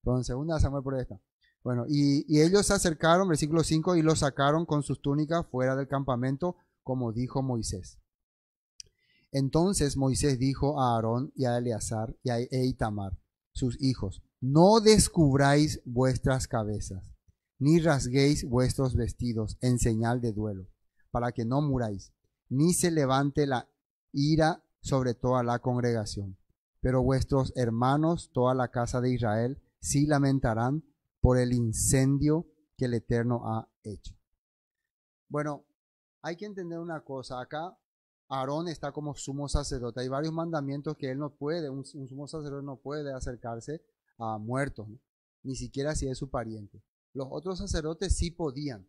Pero segunda Samuel por esta Bueno, y, ellos se acercaron, versículo 5, y lo sacaron con sus túnicas fuera del campamento, como dijo Moisés. Entonces Moisés dijo a Aarón y a Eleazar y a Eitamar, sus hijos, no descubráis vuestras cabezas, ni rasguéis vuestros vestidos en señal de duelo para que no muráis, ni se levante la ira sobre toda la congregación. Pero vuestros hermanos, toda la casa de Israel, sí lamentarán por el incendio que el Eterno ha hecho. Bueno, hay que entender una cosa. Acá Aarón está como sumo sacerdote. Hay varios mandamientos que él no puede, un, sumo sacerdote no puede acercarse a muertos, ni siquiera si es su pariente. Los otros sacerdotes sí podían,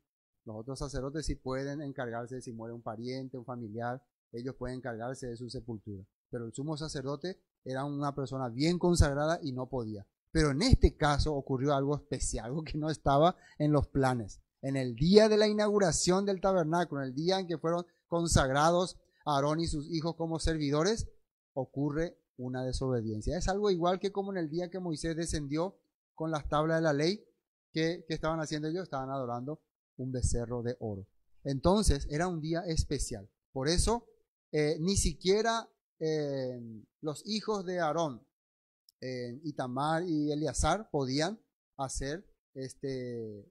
los otros sacerdotes sí pueden encargarse si muere un pariente, un familiar, ellos pueden encargarse de su sepultura. Pero el sumo sacerdote era una persona bien consagrada y no podía. Pero en este caso ocurrió algo especial, algo que no estaba en los planes. En el día de la inauguración del tabernáculo, en el día en que fueron consagrados Aarón y sus hijos como servidores, ocurre una desobediencia. Es algo igual que como en el día que Moisés descendió con las tablas de la ley, que, que estaban haciendo ellos? Estaban adorando un becerro de oro. Entonces era un día especial. Por eso eh, ni siquiera eh, los hijos de Aarón, eh, Itamar y Eleazar, podían hacer este,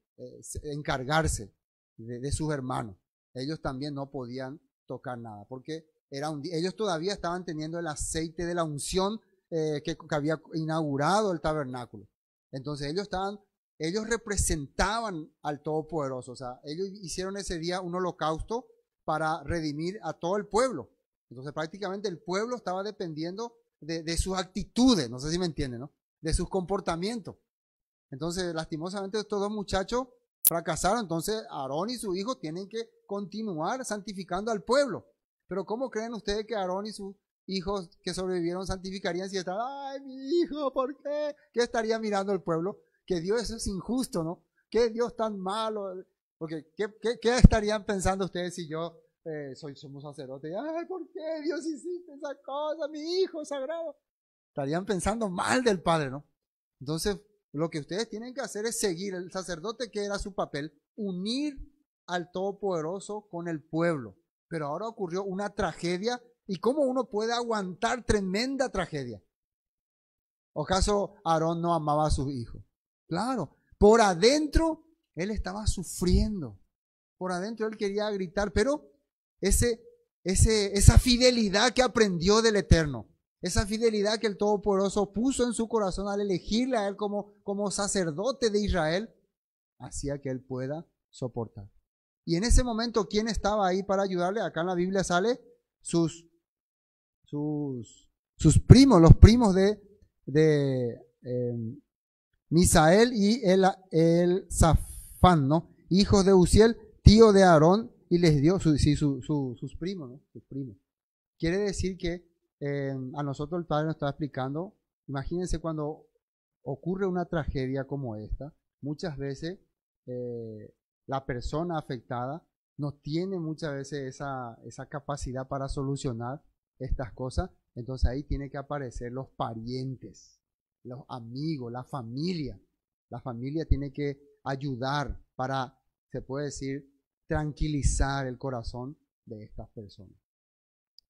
encargarse de, sus hermanos. Ellos también no podían tocar nada, porque era un, ellos todavía estaban teniendo el aceite de la unción que había inaugurado el tabernáculo. Entonces ellos estaban ellos representaban al Todopoderoso. O sea, ellos hicieron ese día un holocausto para redimir a todo el pueblo. Entonces prácticamente el pueblo estaba dependiendo de, sus actitudes, no sé si me entienden, ¿no? De sus comportamientos. Entonces, lastimosamente estos dos muchachos fracasaron. Entonces, Aarón y su hijo tienen que continuar santificando al pueblo. Pero ¿cómo creen ustedes que Aarón y sus hijos que sobrevivieron santificarían si estaban, ay, mi hijo, ¿por qué? ¿Qué estaría mirando el pueblo? que Dios es injusto, ¿no? ¿Qué Dios tan malo? Porque, ¿qué, estarían pensando ustedes si yo eh, soy somos sacerdote? Ay, ¿por qué Dios hiciste esa cosa, mi hijo sagrado? Estarían pensando mal del Padre, ¿no? Entonces, lo que ustedes tienen que hacer es seguir el sacerdote que era su papel, unir al Todopoderoso con el pueblo. Pero ahora ocurrió una tragedia y cómo uno puede aguantar tremenda tragedia. ¿O acaso Aarón no amaba a sus hijos? Claro, por adentro él estaba sufriendo. Por adentro él quería gritar, pero ese, ese, esa fidelidad que aprendió del Eterno, esa fidelidad que el Todopoderoso puso en su corazón al elegirle a él como, como sacerdote de Israel, hacía que él pueda soportar. Y en ese momento, ¿quién estaba ahí para ayudarle? Acá en la Biblia sale sus, sus, sus primos, los primos de, de em, Misael y el, el Zafán, ¿no? Hijos de Uziel, tío de Aarón, y les dio sus primos, ¿no? Sus primos. Quiere decir que eh, a nosotros el Padre nos está explicando, imagínense cuando ocurre una tragedia como esta, muchas veces eh, la persona afectada no tiene muchas veces esa, esa capacidad para solucionar estas cosas, entonces ahí tiene que aparecer los parientes, los amigos, la familia. La familia tiene que ayudar para, se puede decir, tranquilizar el corazón de estas personas.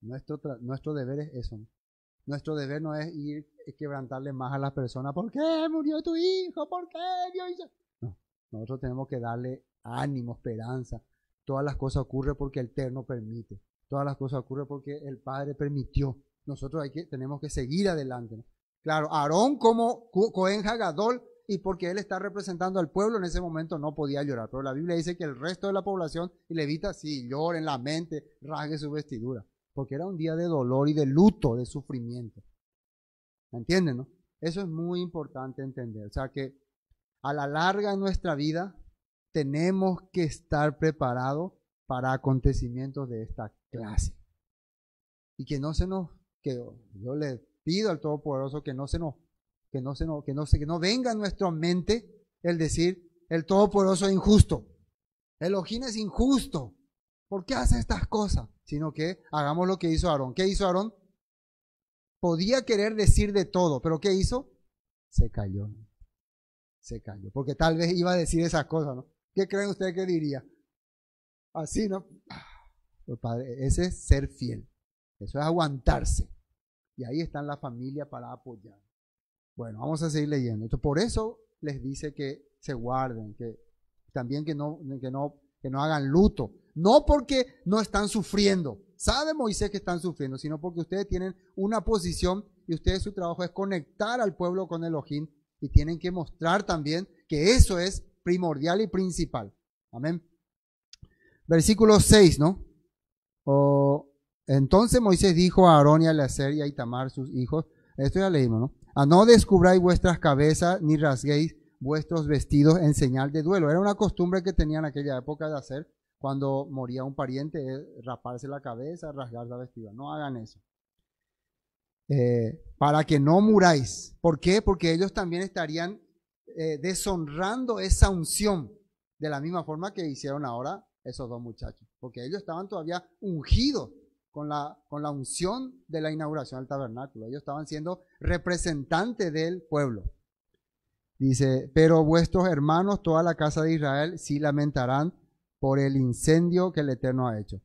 Nuestro, nuestro deber es eso. Nuestro deber no es ir quebrantarle más a las personas. ¿Por qué murió tu hijo? ¿Por qué Dios hizo? No, nosotros tenemos que darle ánimo, esperanza. Todas las cosas ocurren porque el terno permite. Todas las cosas ocurren porque el Padre permitió. Nosotros tenemos que seguir adelante. Claro, Aarón como Cohen Hagadol y porque él está representando al pueblo en ese momento no podía llorar. Pero la Biblia dice que el resto de la población y levita sí la mente, rasgue su vestidura. Porque era un día de dolor y de luto, de sufrimiento. ¿Me entienden, no? Eso es muy importante entender. O sea que a la larga en nuestra vida tenemos que estar preparados para acontecimientos de esta clase. Y que no se nos, que yo le pido al Todopoderoso que no se que no se nos, que no se, que no venga en nuestra mente el decir, el Todopoderoso es injusto. ojín es injusto. ¿Por qué hace estas cosas? Sino que hagamos lo que hizo Aarón. ¿Qué hizo Aarón? Podía querer decir de todo, pero ¿qué hizo? Se cayó. Se cayó. Porque tal vez iba a decir esas cosas, ¿no? ¿Qué creen ustedes que diría? Así, ¿no? Ah, pues, padre, ese es ser fiel. Eso es aguantarse. Y ahí están la familia para apoyar. Bueno, vamos a seguir leyendo. por eso les dice que se guarden, que también que no, que no, que no hagan luto. No porque no están sufriendo. Sabe Moisés que están sufriendo, sino porque ustedes tienen una posición y ustedes su trabajo es conectar al pueblo con Elohim y tienen que mostrar también que eso es primordial y principal. Amén. Versículo 6, ¿no? O entonces Moisés dijo a Aarón y a Leacer y a Itamar, sus hijos, esto ya leímos, ¿no? A ah, no descubráis vuestras cabezas ni rasguéis vuestros vestidos en señal de duelo. Era una costumbre que tenían en aquella época de hacer cuando moría un pariente, raparse la cabeza, rasgar la vestida. No hagan eso. Eh, para que no muráis. ¿Por qué? Porque ellos también estarían eh, deshonrando esa unción de la misma forma que hicieron ahora esos dos muchachos. Porque ellos estaban todavía ungidos con la, unción de la inauguración del tabernáculo. Ellos estaban siendo representantes del pueblo. Dice, pero vuestros hermanos, toda la casa de Israel, sí lamentarán por el incendio que el Eterno ha hecho.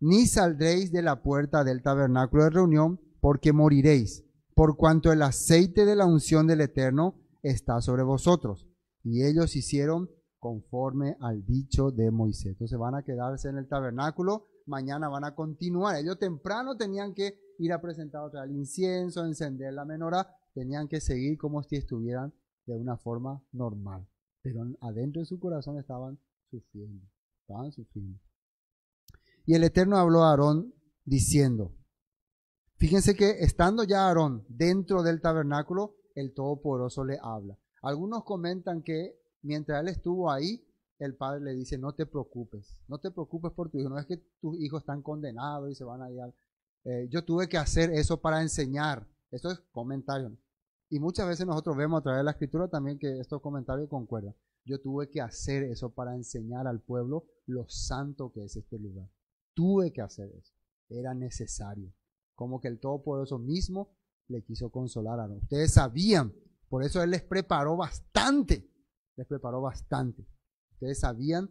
Ni saldréis de la puerta del tabernáculo de reunión, porque moriréis, por cuanto el aceite de la unción del Eterno está sobre vosotros. Y ellos hicieron conforme al dicho de Moisés. Entonces van a quedarse en el tabernáculo mañana van a continuar. Ellos temprano tenían que ir a presentar otra el incienso, encender la menorá, tenían que seguir como si estuvieran de una forma normal. Pero adentro de su corazón estaban sufriendo, estaban sufriendo. Y el Eterno habló a Aarón diciendo, fíjense que estando ya Aarón dentro del tabernáculo, el Todopoderoso le habla. Algunos comentan que mientras él estuvo ahí, el padre le dice, no te preocupes, no te preocupes por tu hijo, no es que tus hijos están condenados y se van a ir eh, yo tuve que hacer eso para enseñar, Esto es comentario. Y muchas veces nosotros vemos a través de la escritura también que estos comentarios concuerdan. Yo tuve que hacer eso para enseñar al pueblo lo santo que es este lugar. Tuve que hacer eso. Era necesario. Como que el Todopoderoso mismo le quiso consolar a nosotros. Ustedes sabían. Por eso Él les preparó bastante. Les preparó bastante. Ustedes sabían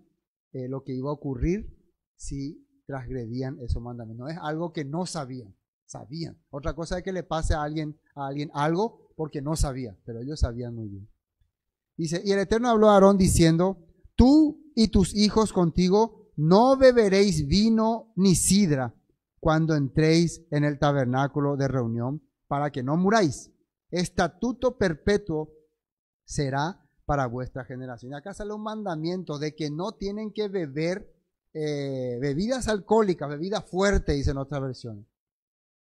eh, lo que iba a ocurrir si transgredían esos mandamientos. No es algo que no sabían, sabían. Otra cosa es que le pase a alguien, a alguien algo porque no sabía, pero ellos sabían muy bien. Dice, y el Eterno habló a Aarón diciendo, tú y tus hijos contigo no beberéis vino ni sidra cuando entréis en el tabernáculo de reunión para que no muráis. Estatuto perpetuo será para vuestra generación. Acá sale un mandamiento de que no tienen que beber eh, bebidas alcohólicas, bebidas fuertes, dice otras versión.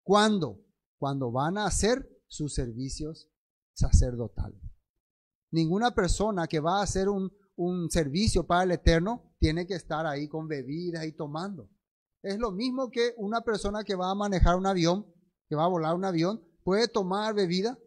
¿Cuándo? Cuando van a hacer sus servicios sacerdotales. Ninguna persona que va a hacer un, un servicio para el Eterno tiene que estar ahí con bebidas y tomando. Es lo mismo que una persona que va a manejar un avión, que va a volar un avión, puede tomar bebida.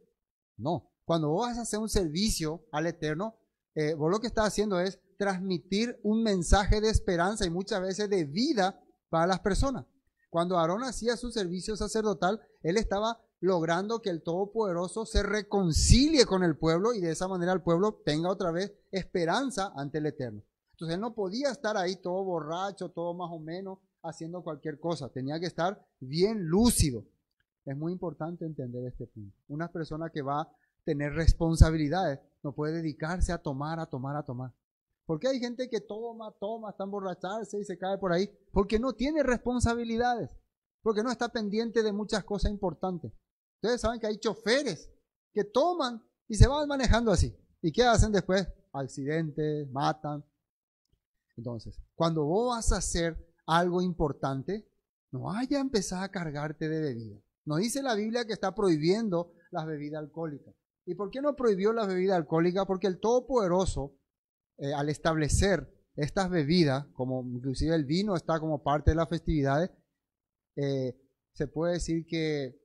No, cuando vos vas a hacer un servicio al Eterno, eh, vos lo que estás haciendo es transmitir un mensaje de esperanza y muchas veces de vida para las personas. Cuando Aarón hacía su servicio sacerdotal, él estaba logrando que el Todopoderoso se reconcilie con el pueblo y de esa manera el pueblo tenga otra vez esperanza ante el Eterno. Entonces él no podía estar ahí todo borracho, todo más o menos, haciendo cualquier cosa. Tenía que estar bien lúcido. Es muy importante entender este punto. Una persona que va tener responsabilidades, no puede dedicarse a tomar, a tomar, a tomar. Porque hay gente que toma, toma, está emborracharse y se cae por ahí, porque no tiene responsabilidades, porque no está pendiente de muchas cosas importantes. Ustedes saben que hay choferes que toman y se van manejando así. ¿Y qué hacen después? Accidentes, matan. Entonces, cuando vos vas a hacer algo importante, no vaya a empezar a cargarte de bebida. No dice la Biblia que está prohibiendo las bebidas alcohólicas. ¿Y por qué no prohibió la bebida alcohólica? Porque el Todopoderoso, eh, al establecer estas bebidas, como inclusive el vino está como parte de las festividades, eh, se puede decir que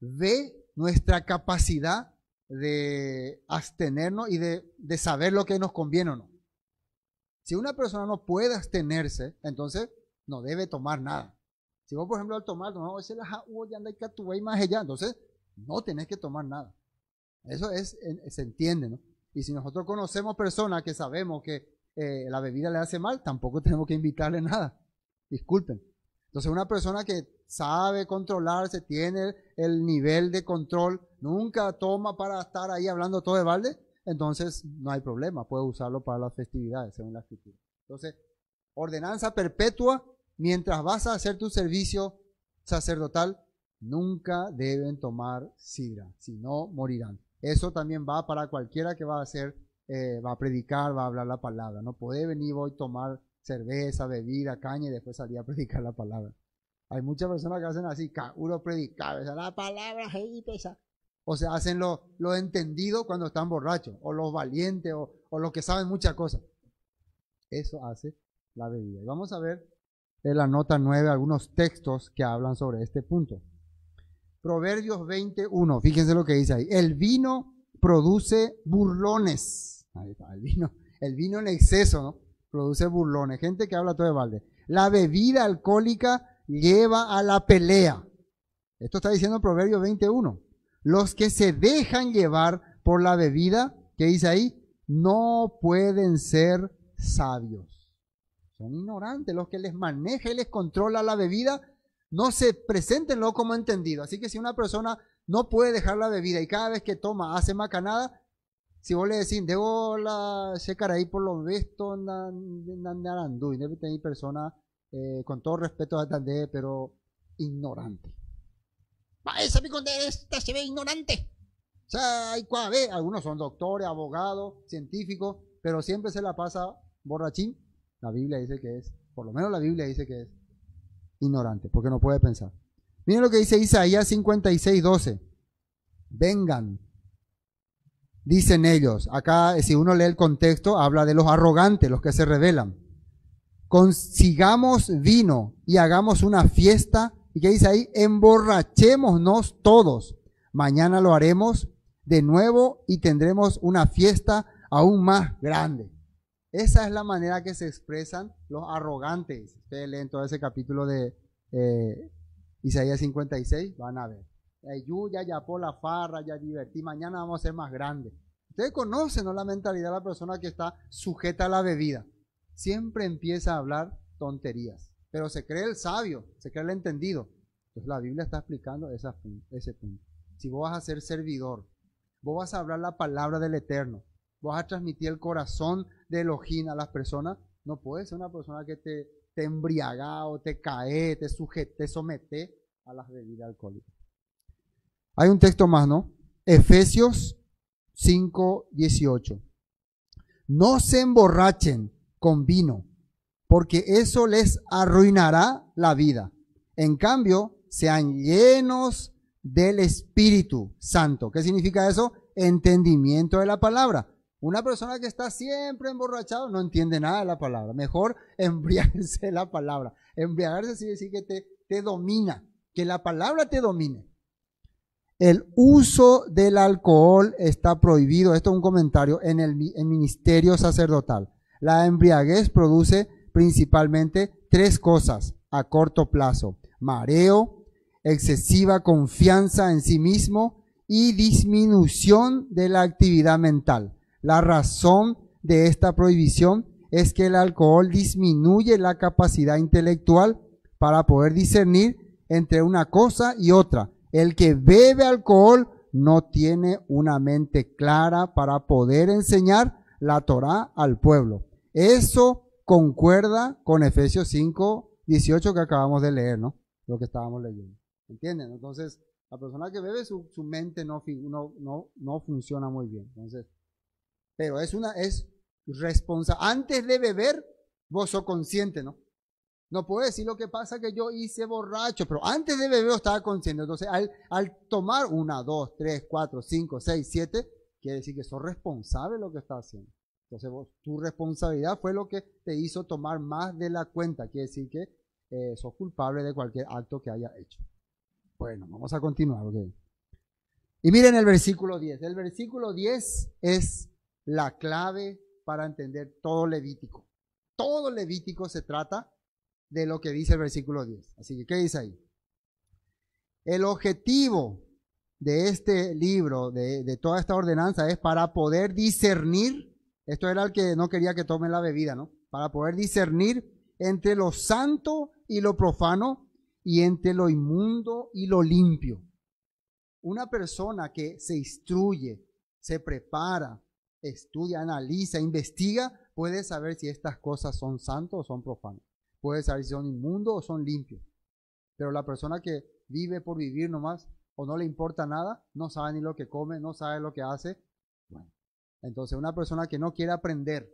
ve nuestra capacidad de abstenernos y de, saber lo que nos conviene o no. Si una persona no puede abstenerse, entonces no debe tomar nada. Si vos, por ejemplo, al tomar, no, ese la ya anda y más allá, entonces no tenés que tomar nada. Eso es, se entiende, ¿no? Y si nosotros conocemos personas que sabemos que eh, la bebida le hace mal, tampoco tenemos que invitarle nada. Disculpen. Entonces, una persona que sabe controlarse, tiene el nivel de control, nunca toma para estar ahí hablando todo de balde, entonces no hay problema, puede usarlo para las festividades, según la escritura. Entonces, ordenanza perpetua, mientras vas a hacer tu servicio sacerdotal, nunca deben tomar sidra, si no morirán. Eso también va para cualquiera que va a hacer, eh, va a predicar, va a hablar la palabra. No puede venir hoy tomar cerveza, bebida, caña y después salir a predicar la palabra. Hay muchas personas que hacen así, uno predicar, la palabra, hey, pesa. O sea, hacen lo, lo, entendido cuando están borrachos, o los valientes, o, o los que saben muchas cosas. Eso hace la bebida. Y vamos a ver en la nota 9 algunos textos que hablan sobre este punto. Proverbios 21, fíjense lo que dice ahí. El vino produce burlones. Ahí está, el vino, el vino en exceso, ¿no? Produce burlones. Gente que habla todo de balde. La bebida alcohólica lleva a la pelea. Esto está diciendo Proverbios 21. Los que se dejan llevar por la bebida, ¿qué dice ahí, no pueden ser sabios. Son ignorantes. Los que les maneja y les controla la bebida no se lo como entendido. Así que si una persona no puede dejar la bebida y cada vez que toma hace macanada, si vos le decís, debo la checar ahí por lo visto, y debe tener persona eh, con todo respeto a Tandé, pero ignorante. Esa esta se ve ignorante. O sea, hay algunos son doctores, abogados, científicos, pero siempre se la pasa borrachín. La Biblia dice que es, por lo menos la Biblia dice que es ignorante, porque no puede pensar. Miren lo que dice Isaías 56, 12. Vengan, dicen ellos. Acá, eh, si uno lee el contexto, habla de los arrogantes, los que se rebelan. Consigamos vino y hagamos una fiesta. ¿Y qué dice ahí? Emborrachémonos todos. Mañana lo haremos de nuevo y tendremos una fiesta aún más grande. Esa es la manera que se expresan los arrogantes. Ustedes leen todo ese capítulo de eh, Isaías 56, van a ver. Ayú, ya por la farra, ya divertí, mañana vamos a ser más grandes. Ustedes conocen ¿no? la mentalidad de la persona que está sujeta a la bebida. Siempre empieza a hablar tonterías, pero se cree el sabio, se cree el entendido. Entonces la Biblia está explicando esa, ese punto. Si vos vas a ser servidor, vos vas a hablar la palabra del Eterno, vas a transmitir el corazón de Elohim a las personas, no puedes ser una persona que te, embriaga o te cae, te sujete, somete a las bebidas alcohólicas. Hay un texto más, ¿no? Efesios 5, 18. No se emborrachen con vino, porque eso les arruinará la vida. En cambio, sean llenos del Espíritu Santo. ¿Qué significa eso? Entendimiento de la palabra. Una persona que está siempre emborrachado no entiende nada de la palabra. Mejor embriagarse la palabra. Embriagarse sí decir que te, domina, que la palabra te domine. El uso del alcohol está prohibido. Esto es un comentario en el, ministerio sacerdotal. La embriaguez produce principalmente tres cosas a corto plazo. Mareo, excesiva confianza en sí mismo y disminución de la actividad mental. La razón de esta prohibición es que el alcohol disminuye la capacidad intelectual para poder discernir entre una cosa y otra. El que bebe alcohol no tiene una mente clara para poder enseñar la Torá al pueblo. Eso concuerda con Efesios 5, 18 que acabamos de leer, ¿no? Lo que estábamos leyendo. ¿Entienden? Entonces, la persona que bebe, su, mente no, no, no funciona muy bien. Entonces, pero es una, es responsable. Antes de beber, vos sos consciente, ¿no? No puedo decir lo que pasa que yo hice borracho, pero antes de beber estaba consciente. Entonces, al, al tomar una, dos, tres, cuatro, cinco, seis, siete, quiere decir que sos responsable de lo que estás haciendo. Entonces, tu responsabilidad fue lo que te hizo tomar más de la cuenta. Quiere decir que eh, sos culpable de cualquier acto que haya hecho. Bueno, vamos a continuar. Y miren el versículo 10. El versículo 10 es la clave para entender todo Levítico. Todo Levítico se trata de lo que dice el versículo 10. Así que, ¿qué dice ahí? El objetivo de este libro, de, de toda esta ordenanza, es para poder discernir, esto era el que no quería que tomen la bebida, ¿no? Para poder discernir entre lo santo y lo profano y entre lo inmundo y lo limpio. Una persona que se instruye, se prepara, estudia, analiza, investiga, puede saber si estas cosas son santos o son profanas Puede saber si son inmundos o son limpios. Pero la persona que vive por vivir nomás o no le importa nada, no sabe ni lo que come, no sabe lo que hace. entonces una persona que no quiere aprender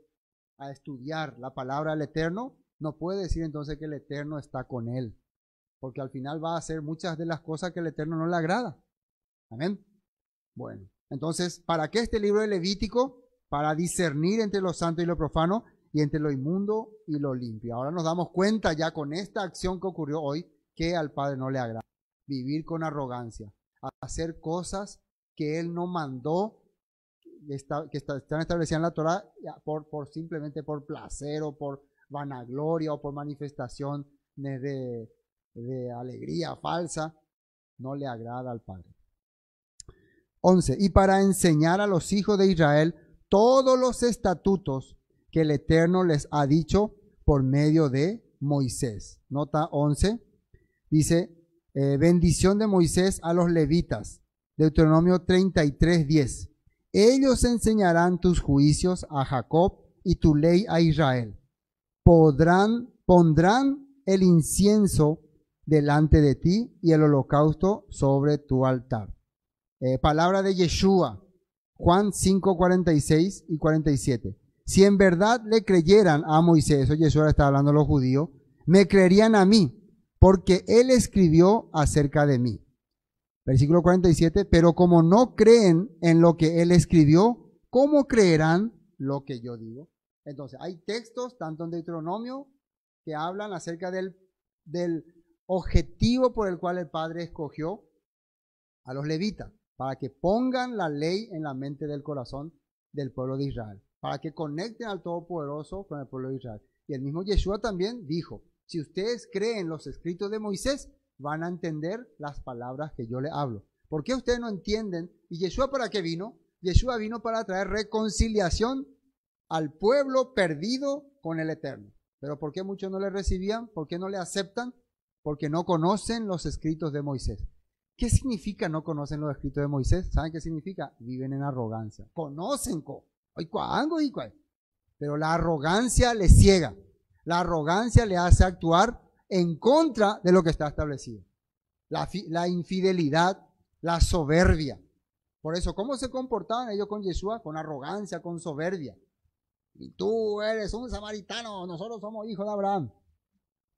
a estudiar la palabra del Eterno, no puede decir entonces que el Eterno está con él. Porque al final va a hacer muchas de las cosas que el Eterno no le agrada. Amén. Bueno, entonces, ¿para qué este libro de Levítico? Para discernir entre lo santo y lo profano y entre lo inmundo y lo limpio. Ahora nos damos cuenta ya con esta acción que ocurrió hoy que al Padre no le agrada. Vivir con arrogancia, hacer cosas que Él no mandó, que están establecidas en la Torah por, por simplemente por placer o por vanagloria o por manifestación de alegría falsa, no le agrada al Padre. 11. Y para enseñar a los hijos de Israel todos los estatutos que el Eterno les ha dicho por medio de Moisés. Nota 11. Dice, eh, bendición de Moisés a los levitas. Deuteronomio 33, 10. Ellos enseñarán tus juicios a Jacob y tu ley a Israel. Podrán, pondrán el incienso delante de ti y el holocausto sobre tu altar. Eh, palabra de Yeshua, Juan 5, 46 y 47. Si en verdad le creyeran a Moisés, eso Yeshua está hablando los judíos, me creerían a mí, porque él escribió acerca de mí. Versículo 47, pero como no creen en lo que él escribió, ¿cómo creerán lo que yo digo? Entonces, hay textos, tanto en Deuteronomio, que hablan acerca del, del objetivo por el cual el Padre escogió a los levitas para que pongan la ley en la mente del corazón del pueblo de Israel, para que conecten al Todopoderoso con el pueblo de Israel. Y el mismo Yeshua también dijo, si ustedes creen los escritos de Moisés, van a entender las palabras que yo le hablo. ¿Por qué ustedes no entienden? ¿Y Yeshua para qué vino? Yeshua vino para traer reconciliación al pueblo perdido con el Eterno. Pero ¿por qué muchos no le recibían? ¿Por qué no le aceptan? Porque no conocen los escritos de Moisés. ¿Qué significa no conocen los escritos de Moisés? ¿Saben qué significa? Viven en arrogancia. Conocen, Pero la arrogancia les ciega. La arrogancia le hace actuar en contra de lo que está establecido. La, infidelidad, la soberbia. Por eso, ¿cómo se comportaban ellos con Yeshua? Con arrogancia, con soberbia. Y tú eres un samaritano, nosotros somos hijos de Abraham.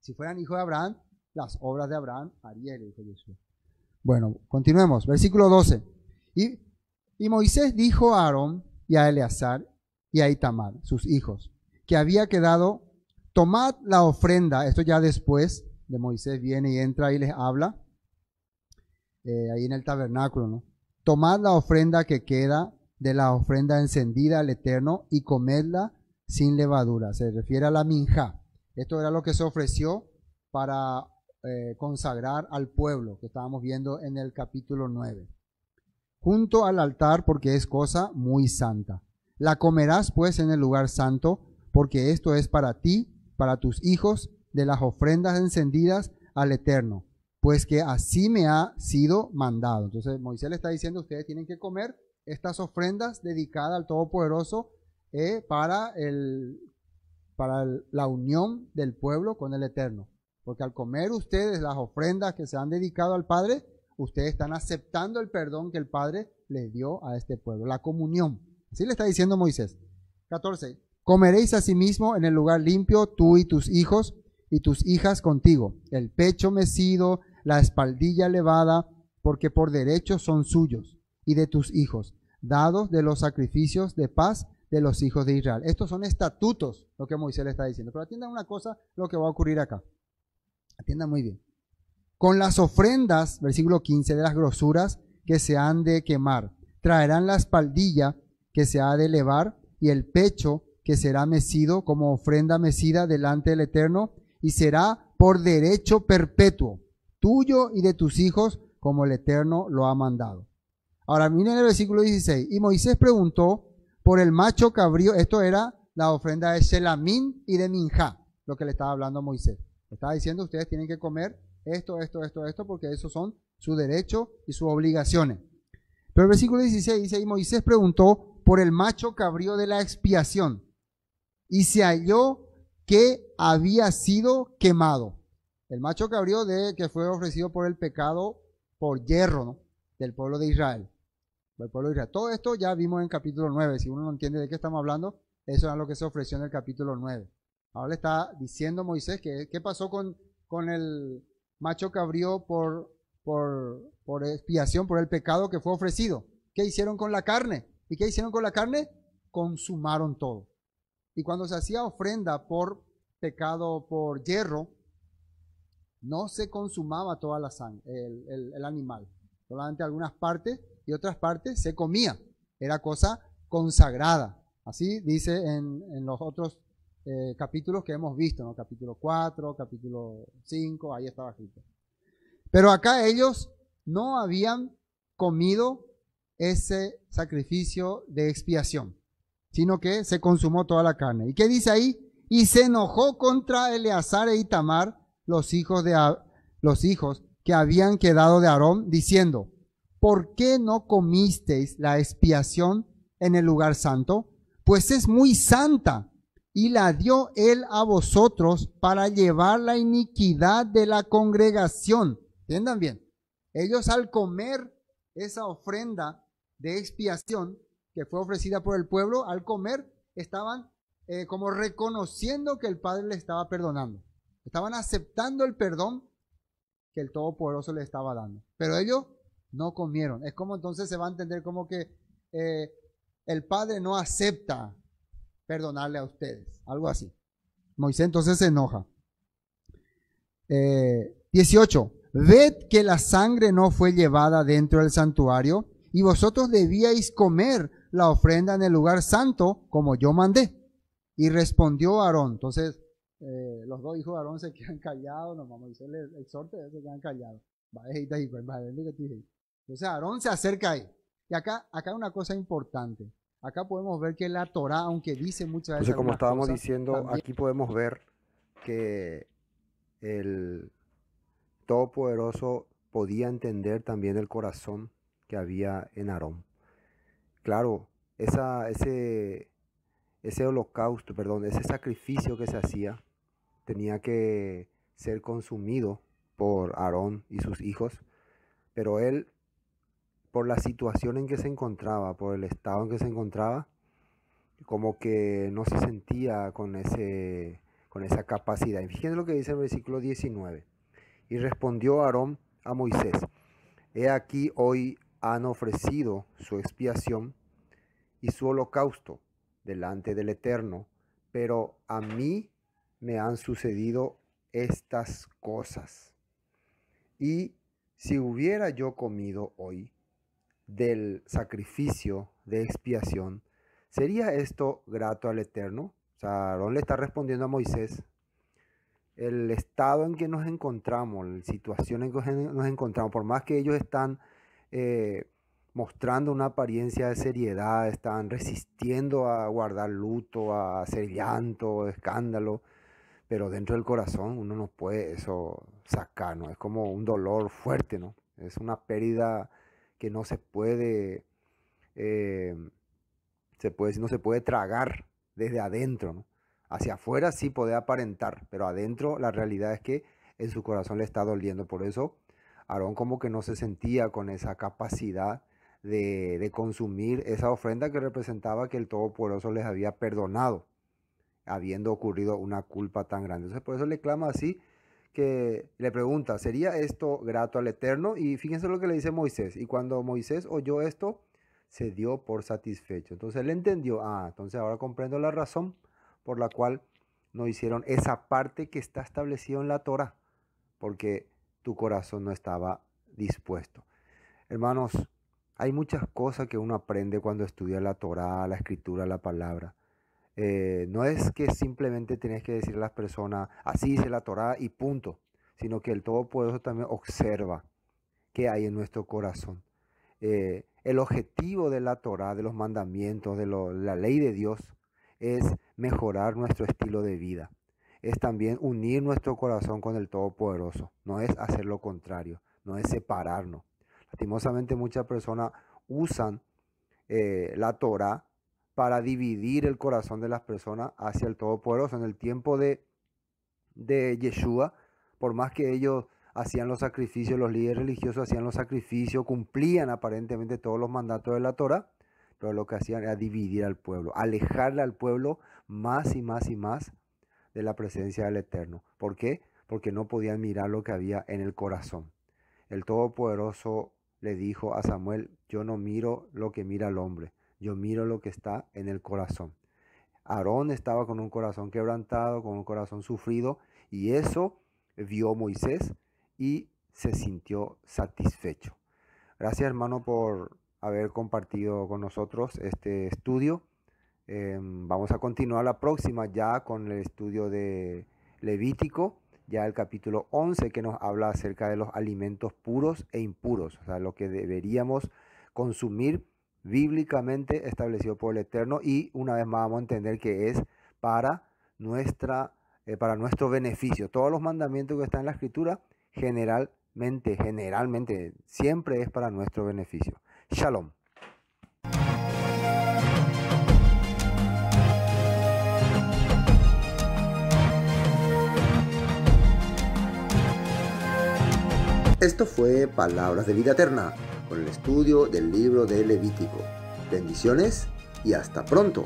Si fueran hijos de Abraham, las obras de Abraham haría, hijo de Yeshua. Bueno, continuemos. Versículo 12. Y, Moisés dijo a Aarón y a Eleazar y a Itamar, sus hijos, que había quedado, tomad la ofrenda, esto ya después de Moisés viene y entra y les habla, eh, ahí en el tabernáculo, ¿no? Tomad la ofrenda que queda de la ofrenda encendida al Eterno y comedla sin levadura. Se refiere a la minja. Esto era lo que se ofreció para eh, consagrar al pueblo, que estábamos viendo en el capítulo 9. Junto al altar, porque es cosa muy santa. La comerás pues en el lugar santo, porque esto es para ti, para tus hijos, de las ofrendas encendidas al Eterno, pues que así me ha sido mandado. Entonces Moisés le está diciendo, ustedes tienen que comer estas ofrendas dedicadas al Todopoderoso eh, para, para la unión del pueblo con el Eterno. Porque al comer ustedes las ofrendas que se han dedicado al Padre, ustedes están aceptando el perdón que el Padre le dio a este pueblo, la comunión. Así le está diciendo Moisés. 14. Comeréis asimismo en el lugar limpio tú y tus hijos y tus hijas contigo, el pecho mecido, la espaldilla elevada, porque por derecho son suyos y de tus hijos, dados de los sacrificios de paz de los hijos de Israel. Estos son estatutos, lo que Moisés le está diciendo. Pero atiendan una cosa, lo que va a ocurrir acá. Atienda muy bien. Con las ofrendas, versículo 15, de las grosuras que se han de quemar, traerán la espaldilla que se ha de elevar y el pecho que será mecido como ofrenda mecida delante del Eterno y será por derecho perpetuo, tuyo y de tus hijos, como el Eterno lo ha mandado. Ahora miren el versículo 16. Y Moisés preguntó por el macho cabrío, esto era la ofrenda de Selamín y de Minja lo que le estaba hablando Moisés. Estaba diciendo, ustedes tienen que comer esto, esto, esto, esto, porque esos son su derecho y sus obligaciones. Pero el versículo 16 dice, y Moisés preguntó por el macho cabrío de la expiación, y se halló que había sido quemado. El macho cabrío de, que fue ofrecido por el pecado, por hierro, del pueblo de Israel. pueblo de Israel. Todo esto ya vimos en capítulo 9. Si uno no entiende de qué estamos hablando, eso es lo que se ofreció en el capítulo 9. Ahora le está diciendo Moisés que qué pasó con, con el macho cabrío por, por, por expiación, por el pecado que fue ofrecido. ¿Qué hicieron con la carne? ¿Y qué hicieron con la carne? Consumaron todo. Y cuando se hacía ofrenda por pecado, por hierro, no se consumaba toda la sangre, el, animal. Solamente algunas partes y otras partes se comía. Era cosa consagrada. Así dice en, en los otros eh, capítulos que hemos visto, ¿no? capítulo 4, capítulo 5, ahí estaba escrito Pero acá ellos no habían comido ese sacrificio de expiación, sino que se consumó toda la carne. ¿Y qué dice ahí? Y se enojó contra Eleazar e Itamar, los hijos, de, los hijos que habían quedado de Aarón, diciendo, ¿por qué no comisteis la expiación en el lugar santo? Pues es muy santa y la dio él a vosotros para llevar la iniquidad de la congregación. Entiendan bien, ellos al comer esa ofrenda de expiación que fue ofrecida por el pueblo, al comer estaban eh, como reconociendo que el Padre le estaba perdonando. Estaban aceptando el perdón que el Todopoderoso le estaba dando. Pero ellos no comieron. Es como entonces se va a entender como que eh, el Padre no acepta perdonarle a ustedes. Algo así. Moisés entonces se enoja. 18. Eh, ved que la sangre no fue llevada dentro del santuario y vosotros debíais comer la ofrenda en el lugar santo como yo mandé. Y respondió Aarón. Entonces, eh, los dos hijos de Aarón se quedan callados, no vamos a decirle se quedan callados. Entonces Aarón se acerca ahí. Y acá, acá una cosa importante. Acá podemos ver que la Torá, aunque dice muchas veces. como estábamos diciendo, aquí podemos ver que el Todopoderoso podía entender también el corazón que había en Aarón. Claro, ese, ese holocausto, perdón, ese sacrificio que se hacía tenía que ser consumido por Aarón y sus hijos, pero él por la situación en que se encontraba, por el estado en que se encontraba, como que no se sentía con, ese, con esa capacidad. Y fíjense lo que dice el versículo 19. Y respondió Aarón a Moisés, he aquí hoy han ofrecido su expiación y su holocausto delante del Eterno, pero a mí me han sucedido estas cosas. Y si hubiera yo comido hoy, del sacrificio de expiación, ¿sería esto grato al Eterno? O sea, Aarón le está respondiendo a Moisés, el estado en que nos encontramos, la situación en que nos encontramos, por más que ellos están eh, mostrando una apariencia de seriedad, están resistiendo a guardar luto, a hacer llanto, escándalo, pero dentro del corazón uno no puede eso sacar, ¿no? Es como un dolor fuerte, ¿no? Es una pérdida que no se puede, em, se puede, no se puede tragar desde adentro. Hacia afuera sí puede aparentar, pero adentro la realidad es que en su corazón le está doliendo. Por eso Aarón como que no se sentía con esa capacidad de, de, consumir esa ofrenda que representaba que el Todopoderoso les había perdonado, habiendo ocurrido una culpa tan grande. Entonces por eso le clama así, que le pregunta, ¿sería esto grato al Eterno? Y fíjense lo que le dice Moisés. Y cuando Moisés oyó esto, se dio por satisfecho. Entonces él entendió, ah, entonces ahora comprendo la razón por la cual no hicieron esa parte que está establecida en la Torah, porque tu corazón no estaba dispuesto. Hermanos, hay muchas cosas que uno aprende cuando estudia la Torah, la escritura, la palabra. Eh, no es que simplemente tienes que decir a las personas, así dice la Torá y punto, sino que el Todopoderoso también observa qué hay en nuestro corazón. Eh, el objetivo de la Torá, de los mandamientos, de la ley de Dios, es mejorar nuestro estilo de vida. Es también unir nuestro corazón con el Todopoderoso. No es hacer lo contrario, no es separarnos. Lastimosamente muchas personas usan eh, la Torá para dividir el corazón de las personas hacia el Todopoderoso. En el tiempo de, de Yeshua, por más que ellos hacían los sacrificios, los líderes religiosos hacían los sacrificios, cumplían aparentemente todos los mandatos de la Torah, pero lo que hacían era dividir al pueblo, alejarle al pueblo más y más y más de la presencia del Eterno. ¿Por qué? Porque no podían mirar lo que había en el corazón. El Todopoderoso le dijo a Samuel, yo no miro lo que mira el hombre, yo miro lo que está en el corazón. Aarón estaba con un corazón quebrantado, con un corazón sufrido, y eso vio Moisés y se sintió satisfecho. Gracias hermano por haber compartido con nosotros este estudio. Em, vamos a continuar la próxima ya con el estudio de Levítico, ya el capítulo 11 que nos habla acerca de los alimentos puros e impuros, o sea, lo que deberíamos consumir bíblicamente establecido por el Eterno y una vez más vamos a entender que es para, nuestra, eh, para nuestro beneficio. Todos los mandamientos que están en la escritura generalmente, generalmente, siempre es para nuestro beneficio. Shalom. Esto fue Palabras de Vida Eterna con el estudio del libro de Levítico. Bendiciones y hasta pronto.